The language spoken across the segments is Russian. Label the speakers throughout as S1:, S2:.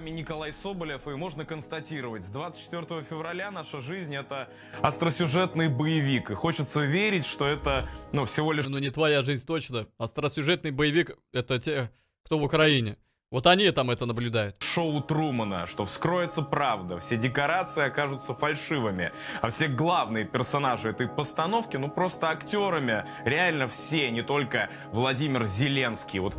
S1: вами Николай Соболев, и можно констатировать, с 24 февраля наша жизнь — это
S2: остросюжетный боевик. И хочется верить, что это, ну, всего лишь... Ну, не твоя жизнь точно. Остросюжетный боевик — это те, кто в Украине. Вот они там это наблюдают.
S1: Шоу Трумана, что вскроется правда, все декорации окажутся фальшивыми, а все главные персонажи этой постановки, ну просто актерами, реально все, не только Владимир Зеленский. Вот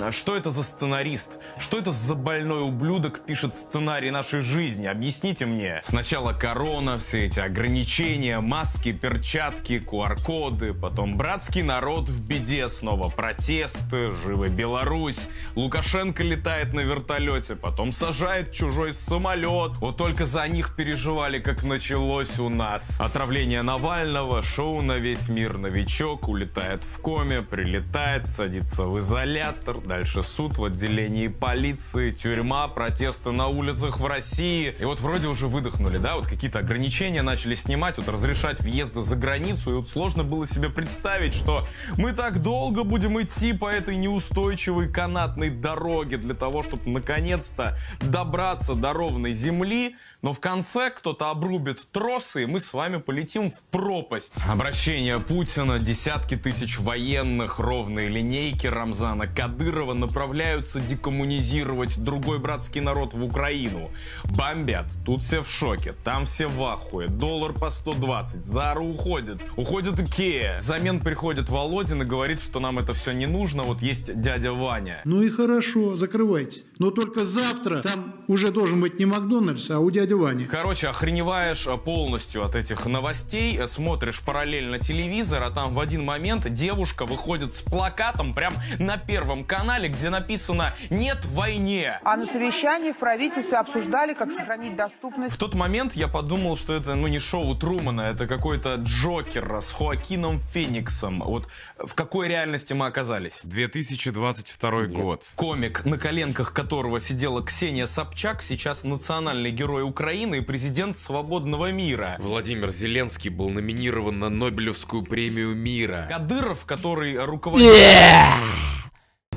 S1: а что это за сценарист? Что это за больной ублюдок пишет сценарий нашей жизни? Объясните мне. Сначала корона, все эти ограничения, маски, перчатки, QR-коды, потом братский народ в беде, снова протесты, живы Беларусь, Лукашенко ли летает на вертолете, потом сажает чужой самолет. Вот только за них переживали, как началось у нас. Отравление Навального, шоу на весь мир, новичок улетает в коме, прилетает, садится в изолятор, дальше суд в отделении полиции, тюрьма, протесты на улицах в России. И вот вроде уже выдохнули, да, вот какие-то ограничения начали снимать, вот разрешать въезды за границу, и вот сложно было себе представить, что мы так долго будем идти по этой неустойчивой канатной дороге для того, чтобы наконец-то добраться до ровной земли, но в конце кто-то обрубит тросы, и мы с вами полетим в пропасть. Обращение Путина, десятки тысяч военных, ровные линейки Рамзана Кадырова направляются декоммунизировать другой братский народ в Украину. Бомбят, тут все в шоке, там все в ахуе. Доллар по 120, Зара уходит, уходит Икея. Взамен приходит Володин и говорит, что нам это все не нужно, вот есть дядя Ваня.
S3: Ну и хорошо, закрывайте. Но только завтра там уже должен быть не Макдональдс, а у дяди переживаний.
S1: Короче, охреневаешь э, полностью от этих новостей, э, смотришь параллельно телевизор, а там в один момент девушка выходит с плакатом прям на Первом канале, где написано «Нет войне». А на совещании в
S4: правительстве обсуждали, как сохранить доступность.
S1: В тот момент я подумал, что это ну не шоу Трумана, это какой-то Джокер с Хоакином Фениксом. Вот в какой реальности мы оказались? 2022 год. Комик, на коленках которого сидела Ксения Собчак, сейчас национальный герой Украины Украины и президент свободного мира. Владимир Зеленский был номинирован на Нобелевскую премию мира. Кадыров, который руководит... Yeah!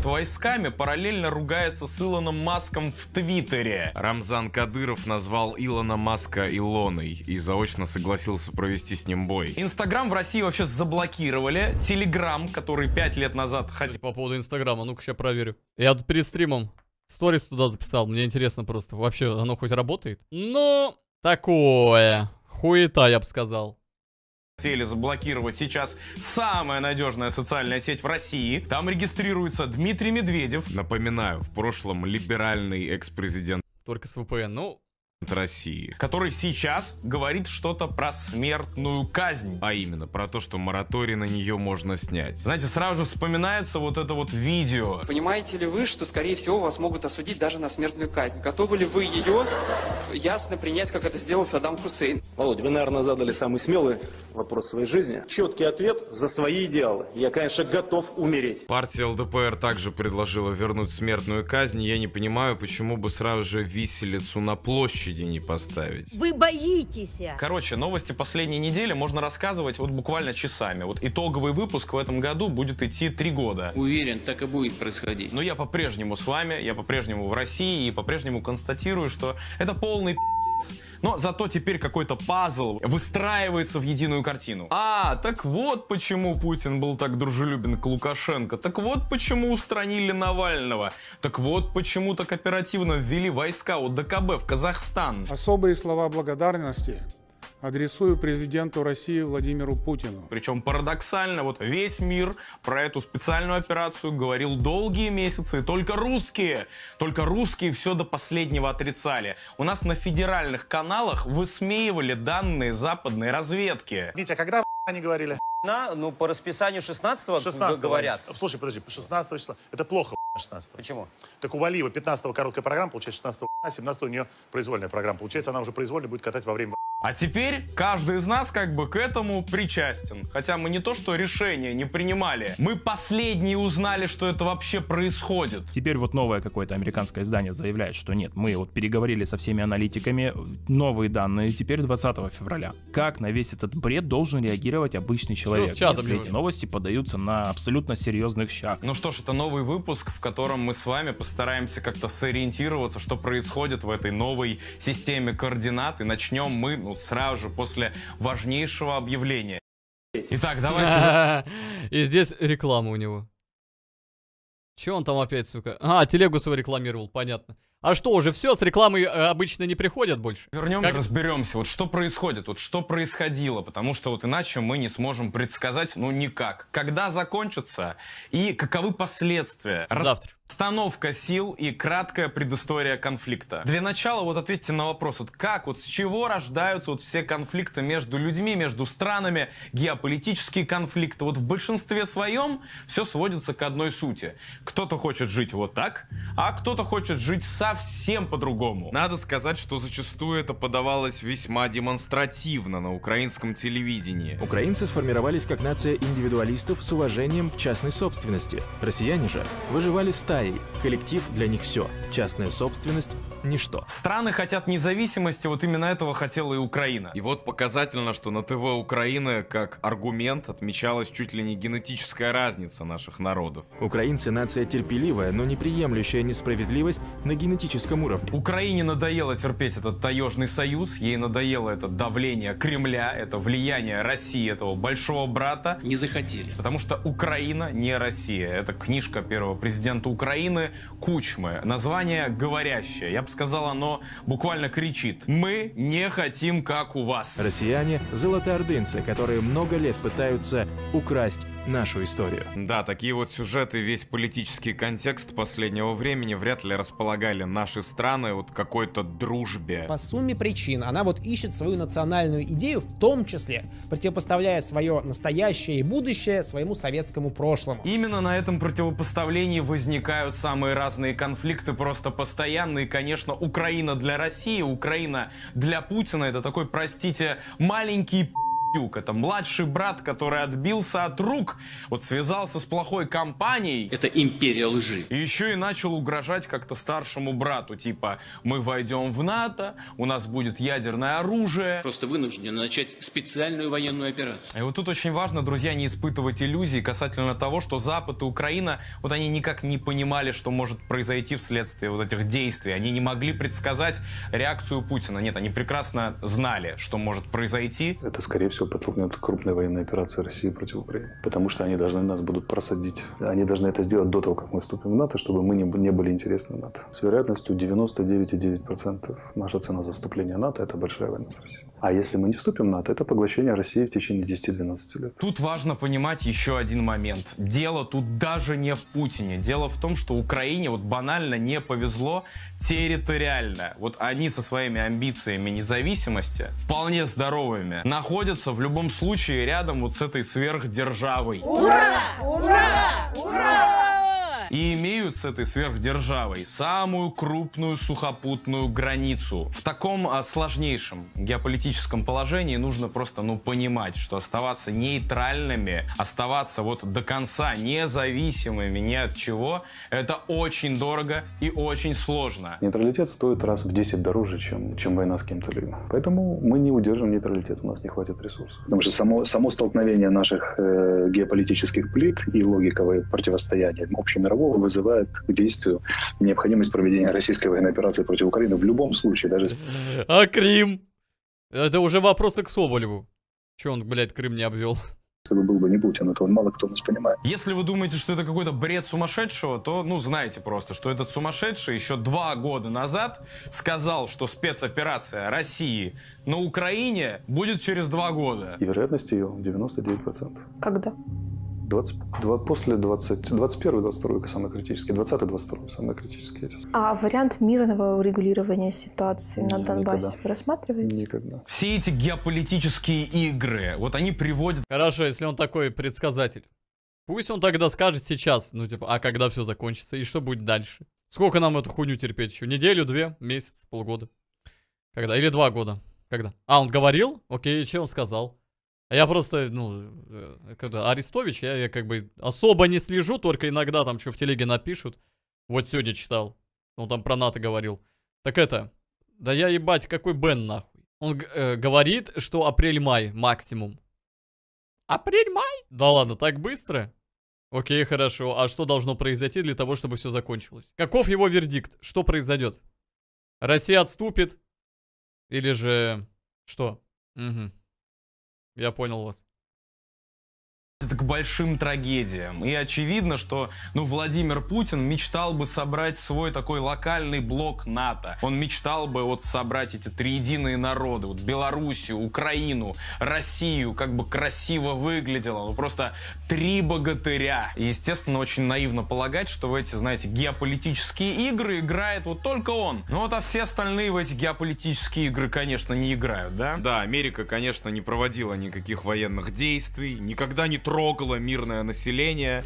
S1: войсками параллельно ругается с Илоном Маском в Твиттере. Рамзан Кадыров назвал Илона Маска Илоной и заочно согласился
S2: провести с ним бой.
S1: Инстаграм в России вообще заблокировали. Телеграм, который пять лет назад
S2: хотел... По поводу Инстаграма, ну-ка сейчас проверю. Я тут перед стримом Сторис туда записал, мне интересно просто, вообще оно хоть работает? Но ну, такое, хуета, я бы сказал
S1: хотели заблокировать сейчас самая надежная социальная сеть в России. Там регистрируется Дмитрий Медведев. Напоминаю, в прошлом либеральный экс-президент. Только с ВПН, Ну, России, который сейчас говорит что-то про смертную казнь, а именно про то, что мораторий на нее можно снять. Знаете, сразу же вспоминается вот это вот видео.
S3: Понимаете ли вы, что, скорее всего, вас могут осудить даже на смертную казнь? Готовы ли вы ее ясно принять, как это сделал Саддам Хусейн? Володя, вы, наверное, задали самый смелый вопрос своей жизни. Четкий ответ за свои идеалы. Я, конечно, готов умереть.
S1: Партия ЛДПР также предложила вернуть смертную казнь. Я не понимаю, почему бы сразу же виселицу на площадь площади не поставить.
S5: Вы боитесь.
S1: Короче, новости последней недели можно рассказывать вот буквально часами. Вот итоговый выпуск в этом году будет идти три года. Уверен, так и будет происходить. Но я по-прежнему с вами, я по-прежнему в России и по-прежнему констатирую, что это полный но зато теперь какой-то пазл выстраивается в единую картину. А, так вот почему Путин был так дружелюбен к Лукашенко. Так вот почему устранили Навального. Так вот почему так оперативно ввели войска у ДКБ в Казахстан. Казахстан.
S4: Особые слова благодарности адресую президенту
S1: России Владимиру Путину. Причем парадоксально, вот весь мир про эту специальную операцию говорил долгие месяцы, и только русские, только русские все до последнего отрицали. У нас на федеральных каналах высмеивали данные западной разведки. Витя, когда они говорили? На, ну, по расписанию 16, 16 говорят.
S6: Слушай, подожди, 16 числа. Это плохо, 16 -го. Почему? Так у Валиева 15-го короткая программа, получается 16-го, 17-го а, у нее произвольная программа. Получается, она уже произвольно будет катать во время
S1: а теперь каждый из нас как бы к этому причастен. Хотя мы не то, что решение не принимали, мы последние узнали, что это вообще происходит. Теперь вот новое какое-то американское издание заявляет, что нет, мы вот переговорили со всеми аналитиками, новые данные теперь 20 февраля. Как на весь этот бред должен реагировать обычный человек, что если эти новости подаются на абсолютно серьезных щах? Ну что ж, это новый выпуск, в котором мы с вами постараемся как-то сориентироваться, что происходит в этой новой системе координат, и начнем мы минут сразу же после важнейшего
S2: объявления. Итак, давайте... И здесь реклама у него. Че он там опять, сука? А, телегу свою рекламировал, понятно. А что, уже все, с рекламой э, обычно не приходят больше? Вернемся, как... разберемся, вот что происходит, вот что происходило,
S1: потому что вот иначе мы не сможем предсказать, ну, никак. Когда закончится и каковы последствия? Завтра. Становка сил и краткая предыстория конфликта. Для начала вот ответьте на вопрос, вот как, вот с чего рождаются вот все конфликты между людьми, между странами, геополитические конфликты. Вот в большинстве своем все сводится к одной сути. Кто-то хочет жить вот так, а кто-то хочет жить совсем по-другому. Надо сказать, что зачастую это подавалось весьма демонстративно на украинском телевидении. Украинцы сформировались как нация индивидуалистов с уважением к частной собственности. Россияне же выживали стали Китае коллектив для них все. Частная собственность – ничто. Страны хотят независимости, вот именно этого хотела и Украина. И вот показательно, что на ТВ Украины как аргумент отмечалась чуть ли не генетическая разница наших народов. Украинцы – нация терпеливая, но не приемлющая несправедливость на генетическом уровне. Украине надоело терпеть этот таежный союз, ей надоело это давление Кремля, это влияние России, этого большого брата. Не захотели. Потому что Украина не Россия. Это книжка первого президента Украины Украины Кучмы. Название говорящее. Я бы сказал, оно буквально кричит. Мы не хотим, как у вас. Россияне – золотоордынцы, которые много лет пытаются украсть нашу историю. Да, такие вот сюжеты, весь политический контекст последнего времени вряд ли располагали наши страны вот какой-то дружбе. По сумме причин она вот ищет свою национальную идею, в том числе противопоставляя свое настоящее и будущее своему советскому прошлому. Именно на этом противопоставлении возникает возникают самые разные конфликты просто постоянные. Конечно, Украина для России, Украина для Путина. Это такой, простите, маленький Дюк. Это младший брат, который отбился от рук, вот связался с плохой компанией. Это империя лжи. И еще и начал угрожать как-то старшему брату, типа, мы войдем в НАТО, у нас будет ядерное оружие. Просто вынужден начать специальную военную операцию. И вот тут очень важно, друзья, не испытывать иллюзий касательно того, что Запад и Украина, вот они никак не понимали, что может произойти вследствие вот этих действий. Они не могли предсказать реакцию Путина. Нет, они прекрасно знали, что может произойти.
S6: Это, скорее всего, всего подтолкнет крупные военные операции России против Украины. Потому что они должны нас будут просадить. Они должны это сделать до того, как мы вступим в НАТО, чтобы мы не, не были интересны НАТО. С вероятностью 99,9% наша цена за вступление НАТО – это большая война с Россией. А если мы не вступим в НАТО, это поглощение России в течение 10-12 лет.
S1: Тут важно понимать еще один момент. Дело тут даже не в Путине. Дело в том, что Украине вот банально не повезло территориально. Вот они со своими амбициями независимости, вполне здоровыми, находятся в любом случае рядом вот с этой сверхдержавой.
S5: Ура! Ура!
S1: Ура! Ура! и имеют с этой сверхдержавой самую крупную сухопутную границу. В таком а, сложнейшем геополитическом положении нужно просто ну, понимать, что оставаться нейтральными, оставаться вот до конца независимыми ни от чего, это очень дорого и очень сложно.
S6: Нейтралитет стоит раз в 10 дороже, чем, чем война с кем-то либо. Поэтому мы не удержим нейтралитет, у нас не хватит ресурсов. Потому что само, само столкновение наших э, геополитических плит и логиковое противостояние общемирового такового вызывает к действию необходимость проведения российской военной операции против Украины в любом случае, даже...
S2: А Крым? Это уже вопросы к Соболеву. Че он, блядь, Крым не обвел?
S6: если бы был бы не Путин, это а мало кто нас понимает.
S2: Если вы думаете, что это какой-то
S1: бред сумасшедшего, то, ну, знаете просто, что этот сумасшедший еще два года назад сказал, что спецоперация России на Украине будет через два года.
S6: И вероятность ее 99%. Когда? 20, 2, после 20, 21 22 самый критический, 20 22 самый критический.
S7: А вариант мирного урегулирования
S8: ситуации на Донбассе Никогда. вы рассматриваете?
S6: Никогда.
S2: Все эти геополитические игры, вот они приводят... Хорошо, если он такой предсказатель. Пусть он тогда скажет сейчас, ну типа, а когда все закончится и что будет дальше? Сколько нам эту хуйню терпеть еще? Неделю, две, месяц, полгода? Когда? Или два года? Когда? А, он говорил? Окей, что он сказал? А я просто, ну, э, когда Арестович, я, я как бы особо не слежу, только иногда там что в телеге напишут. Вот сегодня читал. Он там про НАТО говорил. Так это, да я ебать, какой Бен нахуй. Он э, говорит, что апрель-май максимум. Апрель-май? Да ладно, так быстро? Окей, хорошо. А что должно произойти для того, чтобы все закончилось? Каков его вердикт? Что произойдет? Россия отступит? Или же... Что? Угу. Я понял вас это к большим трагедиям. И очевидно, что
S1: ну, Владимир Путин мечтал бы собрать свой такой локальный блок НАТО. Он мечтал бы вот собрать эти триединые народы, вот Белоруссию, Украину, Россию, как бы красиво выглядело. Ну просто три богатыря. И, естественно, очень наивно полагать, что в эти, знаете, геополитические игры играет вот только он. Ну вот, а все остальные в эти геополитические игры, конечно, не играют, да? Да, Америка, конечно, не проводила никаких военных действий, никогда не трогала мирное население.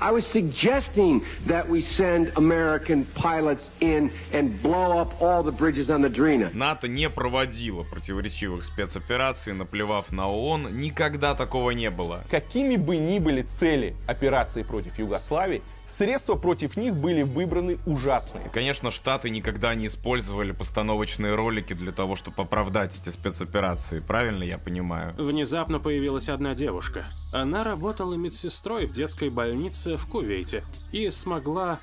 S4: I was suggesting that we send American pilots in and blow up all the bridges on the Drina.
S1: НАТО не проводило противоречивых спецопераций, наплевав на ООН, никогда такого не было. Какими бы ни были цели операции против Югославии, Средства против них были выбраны ужасные. Конечно, Штаты никогда не использовали постановочные ролики для того, чтобы оправдать эти спецоперации, правильно я понимаю?
S3: Внезапно появилась одна девушка. Она работала медсестрой в детской больнице в Кувейте и смогла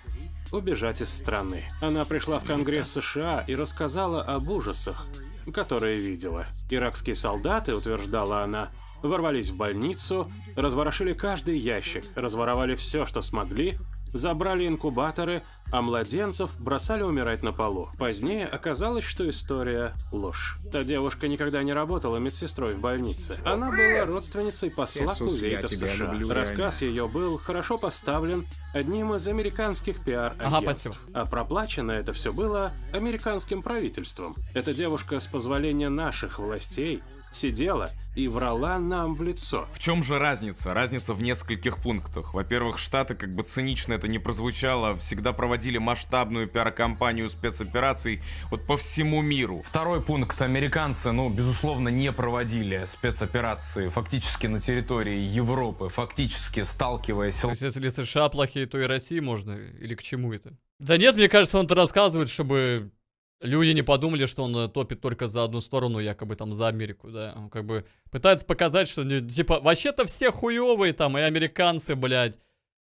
S3: убежать из страны. Она пришла в Конгресс США и рассказала об ужасах, которые видела. Иракские солдаты, утверждала она, ворвались в больницу, разворошили каждый ящик, разворовали все, что смогли, забрали инкубаторы, а младенцев бросали умирать на полу. Позднее оказалось, что история – ложь. Та девушка никогда не работала медсестрой в больнице. Она была родственницей посла Кувейта в США. Люблю, Рассказ ее был хорошо поставлен одним из американских пиар-агентств. а проплачено это все было американским правительством. Эта девушка с позволения наших властей сидела и врала нам в лицо.
S1: В чем же разница? Разница в нескольких пунктах. Во-первых, Штаты, как бы цинично это не прозвучало, всегда проводили масштабную пиар-компанию спецопераций вот по всему миру. Второй пункт. Американцы, ну, безусловно, не проводили спецоперации фактически на территории Европы, фактически сталкиваясь... То есть,
S2: если США плохие, то и России можно? Или к чему это? Да нет, мне кажется, он то рассказывает, чтобы Люди не подумали, что он э, топит только за одну сторону, якобы там за Америку, да. Он как бы пытается показать, что ну, типа вообще-то все хуевые там, и американцы, блядь.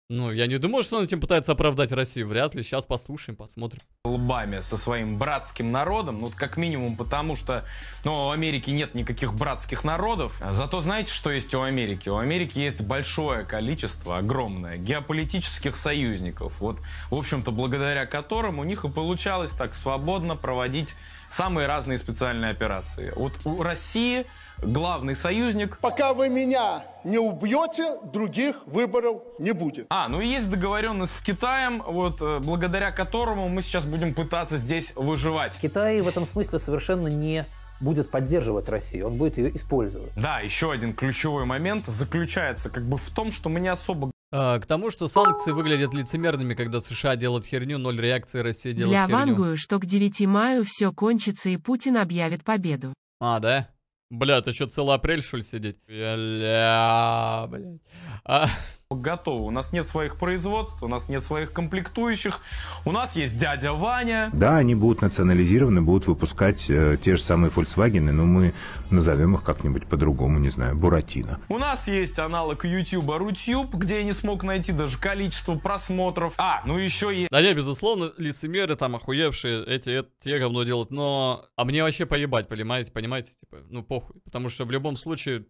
S2: Ну, я не думаю, что он этим пытается оправдать Россию. Вряд ли. Сейчас послушаем, посмотрим. Лбами со своим братским народом. Ну, как минимум, потому
S1: что ну, у Америки нет никаких братских народов. Зато знаете, что есть у Америки? У Америки есть большое количество, огромное, геополитических союзников. Вот, в общем-то, благодаря которым у них и получалось так свободно проводить самые разные специальные операции. Вот у России главный союзник... Пока вы меня не
S6: убьете, других выборов не будет.
S1: А, ну и есть договоренность с Китаем, вот э, благодаря которому мы сейчас будем пытаться здесь выживать. Китай в этом смысле совершенно не
S2: будет поддерживать Россию, он будет ее использовать.
S1: Да, еще один ключевой момент заключается
S2: как бы в том, что мы не особо Э, к тому, что санкции выглядят лицемерными, когда США делают херню, ноль реакции, России делает Я херню. Я вангую,
S8: что к 9 мая все кончится и Путин объявит
S7: победу.
S2: А, да? Бля, ты еще целый апрель, что ли, сидеть? Бля, блядь. А готово. У нас нет своих производств, у нас нет своих комплектующих,
S1: у нас есть дядя Ваня.
S3: Да, они будут национализированы, будут выпускать э, те же самые Volkswagen, но мы назовем их как-нибудь по-другому, не знаю, Буратино.
S1: У нас есть аналог YouTube, Rutube, где я не смог найти даже количество просмотров. А,
S2: ну еще есть... Да, я, безусловно, лицемеры там охуевшие, эти, те говно делают, но... А мне вообще поебать, понимаете, понимаете? Типа, ну похуй, потому что в любом случае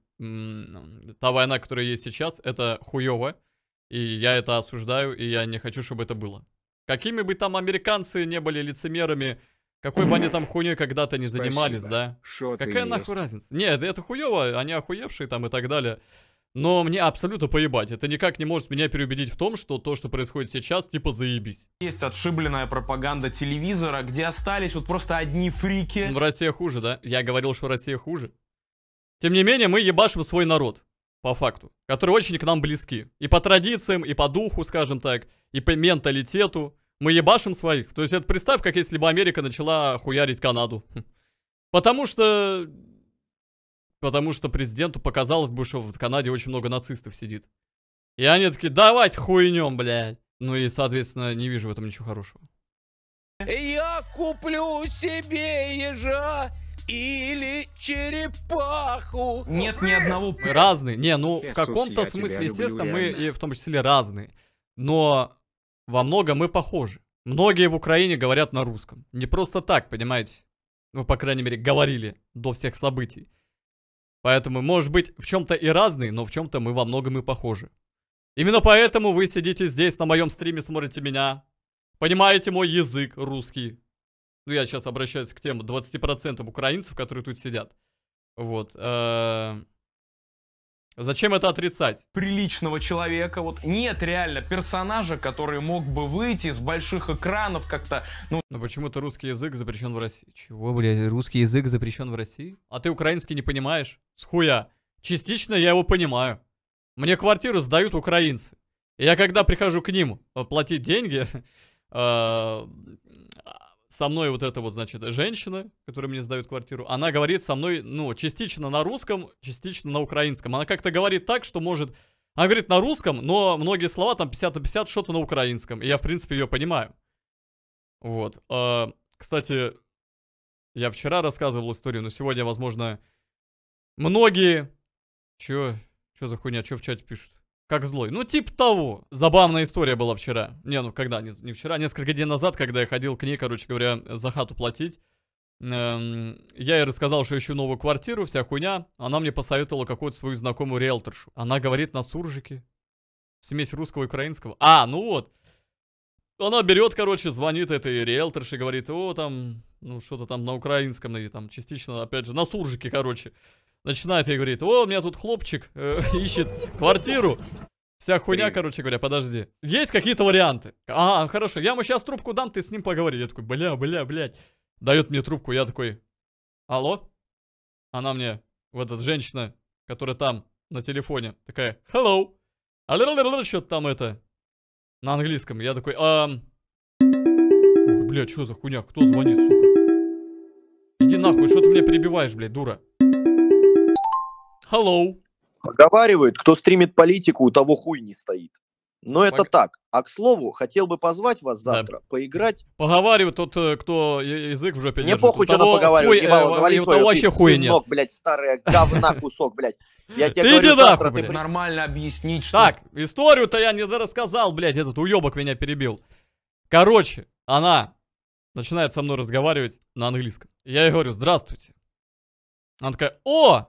S2: та война, которая есть сейчас, это хуево, и я это осуждаю, и я не хочу, чтобы это было. Какими бы там американцы не были лицемерами, какой бы они там хуйней когда-то не занимались, Спасибо. да? Шо Какая нахуй есть. разница? Нет, это хуево, они охуевшие там и так далее. Но мне абсолютно поебать. Это никак не может меня переубедить в том, что то, что происходит сейчас, типа заебись. Есть отшибленная пропаганда телевизора, где остались вот просто одни фрики. В России хуже, да? Я говорил, что Россия хуже. Тем не менее, мы ебашим свой народ, по факту, который очень к нам близки. И по традициям, и по духу, скажем так, и по менталитету. Мы ебашим своих. То есть это представь, как если бы Америка начала хуярить Канаду. Хм. Потому что... Потому что президенту показалось бы, что в Канаде очень много нацистов сидит. И они такие, давать хуйнем, блядь. Ну и, соответственно, не вижу в этом ничего хорошего.
S5: Я куплю себе ежа
S3: или черепаху. Нет ни одного... Мы
S2: разные. Не, ну, Иисус, в каком-то смысле, люблю, естественно, реально. мы и в том числе разные. Но во многом мы похожи. Многие в Украине говорят на русском. Не просто так, понимаете? Ну, по крайней мере, говорили до всех событий. Поэтому, может быть, в чем-то и разные, но в чем-то мы во многом и похожи. Именно поэтому вы сидите здесь на моем стриме, смотрите меня, понимаете мой язык русский, ну я сейчас обращаюсь к тем 20% украинцев, которые тут сидят. Вот. Э, зачем это отрицать?
S1: Приличного человека, вот нет реально персонажа, который мог бы выйти с больших
S2: экранов как-то, ну... Но почему-то русский язык запрещен в России. Чего, блядь, русский язык запрещен в России? А ты украинский не понимаешь? Схуя. Частично я его понимаю. Мне квартиру сдают украинцы. я когда прихожу к ним э, платить деньги, э, со мной вот эта вот, значит, женщина, которая мне сдает квартиру, она говорит со мной, ну, частично на русском, частично на украинском. Она как-то говорит так, что может... Она говорит на русском, но многие слова там 50 на 50, что-то на украинском. И я, в принципе, ее понимаю. Вот. А, кстати, я вчера рассказывал историю, но сегодня, возможно, многие... Чё? Чё за хуйня? Чё в чате пишут? Как злой. Ну, типа того. Забавная история была вчера. Не, ну когда? Не, не вчера. Несколько дней назад, когда я ходил к ней, короче говоря, за хату платить. Эм, я ей рассказал, что ищу новую квартиру, вся хуйня. Она мне посоветовала какую-то свою знакомую риэлторшу. Она говорит на суржике. Смесь русского и украинского. А, ну вот. Она берет, короче, звонит этой риэлторше, говорит, о, там, ну, что-то там на украинском, и там частично, опять же, на суржике, короче начинает и говорит, о, у меня тут хлопчик э, ищет квартиру. Вся хуйня, короче говоря, подожди. Есть какие-то варианты. А, а хорошо, я ему сейчас трубку дам, ты с ним поговори. Я такой, бля, бля, блядь. Дает мне трубку, я такой, алло? Она мне, вот эта женщина, которая там на телефоне, такая, hello. А что-то там это, на английском. Я такой, эм... «А, бля, что за хуйня, кто звонит, сука? Иди нахуй, что ты мне перебиваешь, блядь, дура. Hello. Поговаривают, кто стримит политику, у того хуй не стоит. Но это Пог... так. А к слову, хотел бы позвать вас завтра да. поиграть. Поговаривает тот, э, кто язык уже жопе Не похуй, что там поговаривает. Э, того вообще хуй нет. блядь, старая говна кусок, блядь. Я тебе ты говорю, завтра ты... Нормально объяснить, что... Так, историю-то я не рассказал, блядь, этот уебок меня перебил. Короче, она начинает со мной разговаривать на английском. Я ей говорю, здравствуйте. Она такая, о,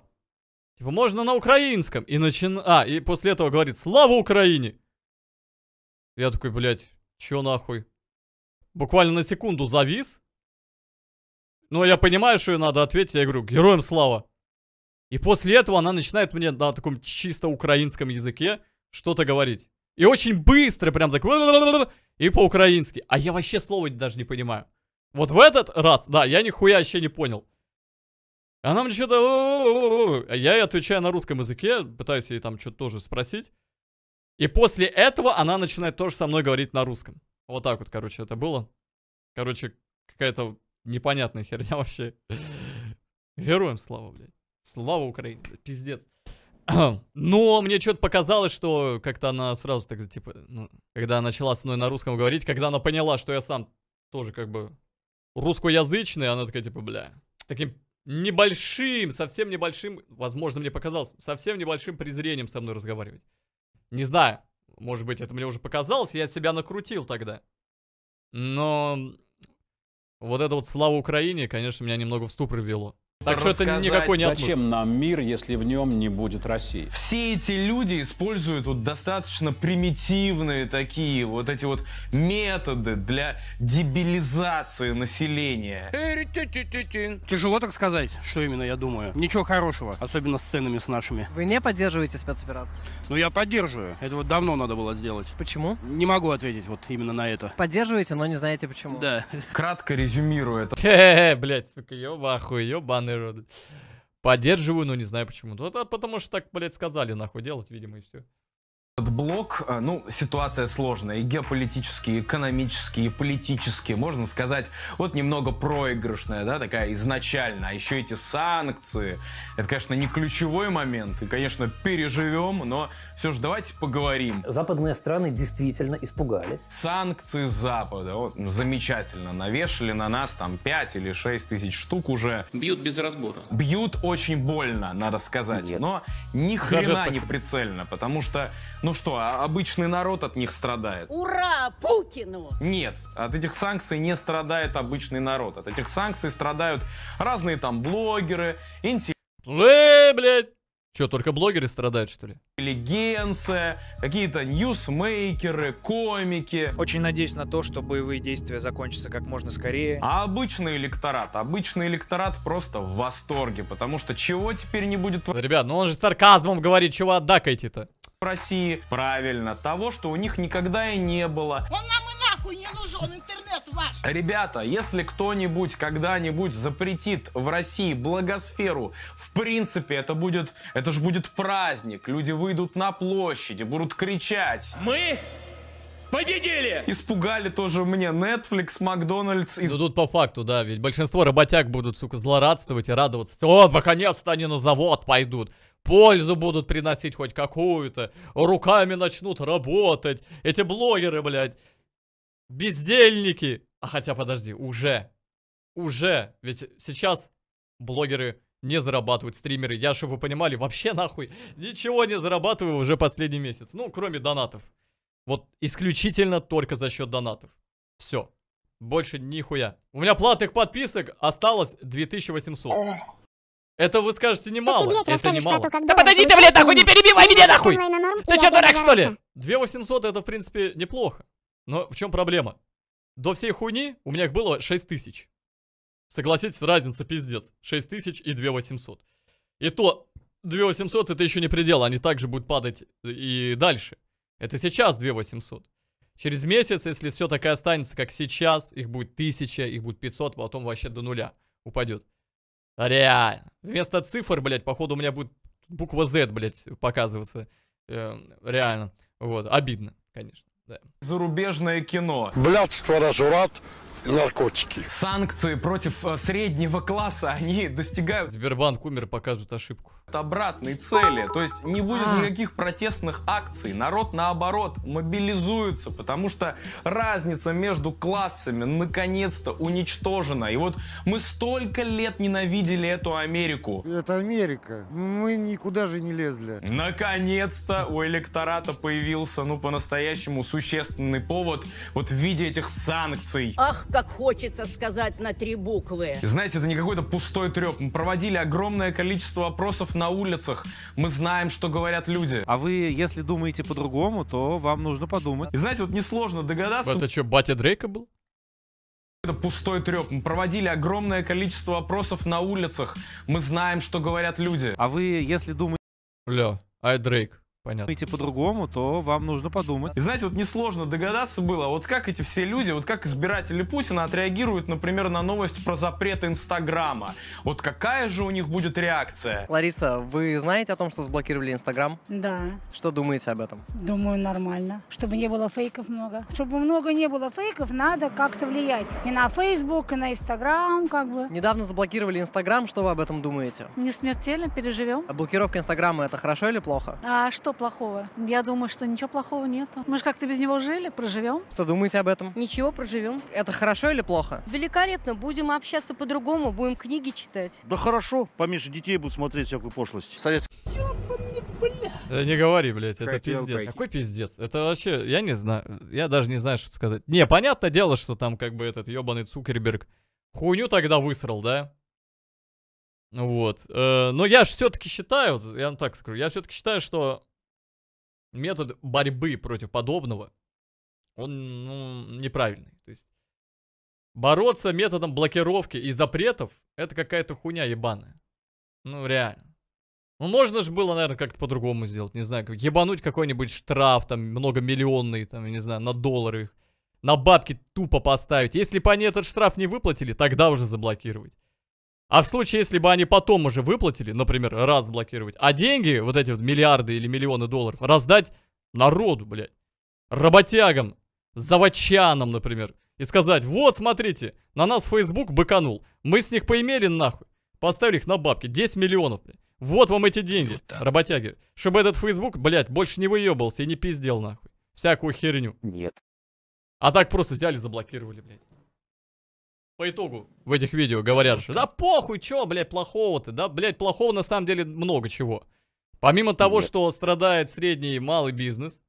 S2: Типа, можно на украинском. И начин... А, и после этого говорит, слава Украине! Я такой, блядь, чё нахуй? Буквально на секунду завис. Но я понимаю, что ей надо ответить. Я говорю, героям слава. И после этого она начинает мне на таком чисто украинском языке что-то говорить. И очень быстро, прям так... И по-украински. А я вообще слова даже не понимаю. Вот в этот раз, да, я нихуя вообще не понял. А она мне что-то... А я ей отвечаю на русском языке, пытаюсь ей там что-то тоже спросить. И после этого она начинает тоже со мной говорить на русском. Вот так вот, короче, это было. Короче, какая-то непонятная херня вообще. Героям слава, блядь. Слава Украине, блядь, пиздец. Но мне что-то показалось, что как-то она сразу так, типа, ну, когда начала со мной на русском говорить, когда она поняла, что я сам тоже как бы русскоязычный, она такая, типа, бля, таким небольшим, совсем небольшим, возможно, мне показалось, совсем небольшим презрением со мной разговаривать. Не знаю, может быть, это мне уже показалось, я себя накрутил тогда. Но вот это вот слава Украине, конечно, меня немного в ступор вело. Так что это никакой не отмыв. Зачем
S3: нам мир, если в нем не будет России?
S1: Все эти люди используют вот достаточно примитивные такие вот эти вот методы для
S9: дебилизации населения. Тяжело так сказать, что именно я думаю. Ничего хорошего, особенно с ценами с нашими.
S8: Вы не поддерживаете спецоперацию? Ну
S9: я поддерживаю. Это вот давно надо было сделать. Почему? Не могу ответить вот именно на это.
S8: Поддерживаете, но не знаете почему. Да. Кратко резюмирую это. Хе-хе,
S2: блядь, сука, ёбахуй, ёбаный природы. Поддерживаю, но не знаю почему. Вот, ну, потому что так, блядь, сказали, нахуй делать, видимо, и все.
S1: Этот блок, а, ну, ситуация сложная, и геополитически, и экономически, и политически, можно сказать, вот немного проигрышная, да, такая изначально. А еще эти санкции, это, конечно, не ключевой момент, и, конечно, переживем, но все же давайте поговорим. Западные страны действительно
S6: испугались.
S1: Санкции Запада, вот, замечательно, навешали на нас там 5 или 6 тысяч штук уже. Бьют без разбора. Бьют очень больно, надо сказать, Нет. но ни хрена Даже не прицельно, потому что ну что, а обычный народ от них страдает.
S5: Ура, Путину!
S1: Нет, от этих санкций не страдает обычный народ. От этих санкций страдают разные там блогеры, интеллектуалы. блядь! Что только блогеры страдают, что ли? Интеллигенция, какие-то ньюсмейкеры, комики. Очень надеюсь на то, что боевые действия закончатся как можно скорее. А обычный электорат? Обычный электорат просто в восторге, потому что чего теперь не будет... Ребят, ну он же сарказмом говорит, чего отдакайте-то? В России. Правильно, того, что у них никогда и не было.
S5: Он нам и нахуй не нужен интернет ваш.
S1: Ребята, если кто-нибудь когда-нибудь запретит в России благосферу, в принципе, это будет, это же будет праздник. Люди выйдут на площади, будут кричать. Мы Победили! Испугали тоже мне
S2: Netflix, Макдональдс. Из... Ну тут по факту, да, ведь большинство работяг будут, сука, злорадствовать и радоваться. О, наконец-то они на завод пойдут. Пользу будут приносить хоть какую-то. Руками начнут работать. Эти блогеры, блядь. Бездельники! А хотя, подожди, уже. Уже. Ведь сейчас блогеры не зарабатывают, стримеры. Я, чтобы вы понимали, вообще нахуй ничего не зарабатываю уже последний месяц. Ну, кроме донатов. Вот исключительно только за счет донатов. Все. Больше нихуя. У меня платных подписок осталось 2800. Это вы скажете немало. Это, это немало. Да
S4: подойди ты, блядь, нахуй, не перебивай меня, нахуй!
S7: Ты что, дурак, что ли?
S2: 2800 это, в принципе, неплохо. Но в чем проблема? До всей хуйни у меня их было 6 тысяч. Согласитесь, разница пиздец. 6 тысяч и 2 800. И то 2 800 это еще не предел, они также будут падать и дальше. Это сейчас 2 800. Через месяц, если все так и останется, как сейчас, их будет 1000, их будет 500, потом вообще до нуля упадет. А реально. Вместо цифр, блядь, походу у меня будет буква Z, блядь, показываться. Эм, реально. Вот, обидно, конечно. Зарубежное кино. Блядство,
S1: разврат, наркотики. Санкции против э, среднего класса, они достигают... Сбербанк умер, показывают ошибку. Обратной цели, то есть не будет а. никаких протестных акций. Народ, наоборот, мобилизуется, потому что разница между классами наконец-то уничтожена. И вот мы столько лет ненавидели эту Америку.
S4: Это Америка. Мы никуда же не лезли.
S1: Наконец-то у электората появился, ну, по-настоящему существенный повод вот в виде этих санкций.
S5: Ах как хочется сказать на три буквы.
S1: Знаете, это не какой-то пустой треп. Мы проводили огромное количество опросов на улицах. Мы знаем, что говорят люди. А вы, если думаете по-другому, то вам нужно подумать. И знаете, вот несложно догадаться. Это что,
S2: батя Дрейка был?
S1: Это пустой треп. Мы проводили огромное количество опросов на улицах. Мы знаем, что говорят люди. А вы, если думаете... Бля, ай Дрейк. Понятно.
S9: Идти по-другому, то вам нужно подумать.
S1: И знаете, вот несложно догадаться было, а вот как эти все люди, вот как избиратели Путина отреагируют, например, на новость про запрет Инстаграма. Вот какая же
S8: у них будет реакция? Лариса, вы знаете о том, что заблокировали Инстаграм? Да. Что думаете об этом?
S7: Думаю, нормально. Чтобы не было фейков много. Чтобы много не было фейков, надо как-то влиять. И на Фейсбук, и на Инстаграм, как бы.
S8: Недавно заблокировали Инстаграм. Что вы об этом думаете?
S7: Не смертельно, переживем.
S8: А блокировка Инстаграма это хорошо или плохо?
S7: А что плохого? Я думаю, что ничего плохого нету. Мы же как-то без него жили, проживем.
S8: Что думаете об этом? Ничего, проживем. Это хорошо или плохо?
S5: Великолепно. Будем общаться по-другому, будем книги читать.
S8: Да хорошо,
S9: поменьше детей будут смотреть всякую пошлость. Советский.
S2: Да э, не говори, блядь, это Хотел пиздец. Пойти. Какой пиздец? Это вообще, я не знаю, я даже не знаю, что сказать. Не, понятное дело, что там как бы этот ебаный Цукерберг хуйню тогда высрал, да? Вот. Э, но я же все-таки считаю, я вам так скажу, я все-таки считаю, что метод борьбы против подобного, он ну, неправильный. То есть бороться методом блокировки и запретов, это какая-то хуйня ебаная. Ну, реально. Ну, можно же было, наверное, как-то по-другому сделать, не знаю, ебануть какой-нибудь штраф, там, многомиллионный, там, не знаю, на доллары их, на бабки тупо поставить. Если бы они этот штраф не выплатили, тогда уже заблокировать. А в случае, если бы они потом уже выплатили, например, раз блокировать, а деньги, вот эти вот миллиарды или миллионы долларов, раздать народу, блядь, работягам, заводчанам, например, и сказать, вот, смотрите, на нас Facebook быканул, мы с них поимели нахуй, поставили их на бабки, 10 миллионов, блядь. Вот вам эти деньги, вот работяги. Чтобы этот Facebook, блядь, больше не выебался и не пиздел, нахуй. Всякую херню. Нет. А так просто взяли, заблокировали, блядь по итогу в этих видео говорят что да похуй, чё, блядь, плохого-то, да, блядь, плохого на самом деле много чего. Помимо того, что страдает средний и малый бизнес,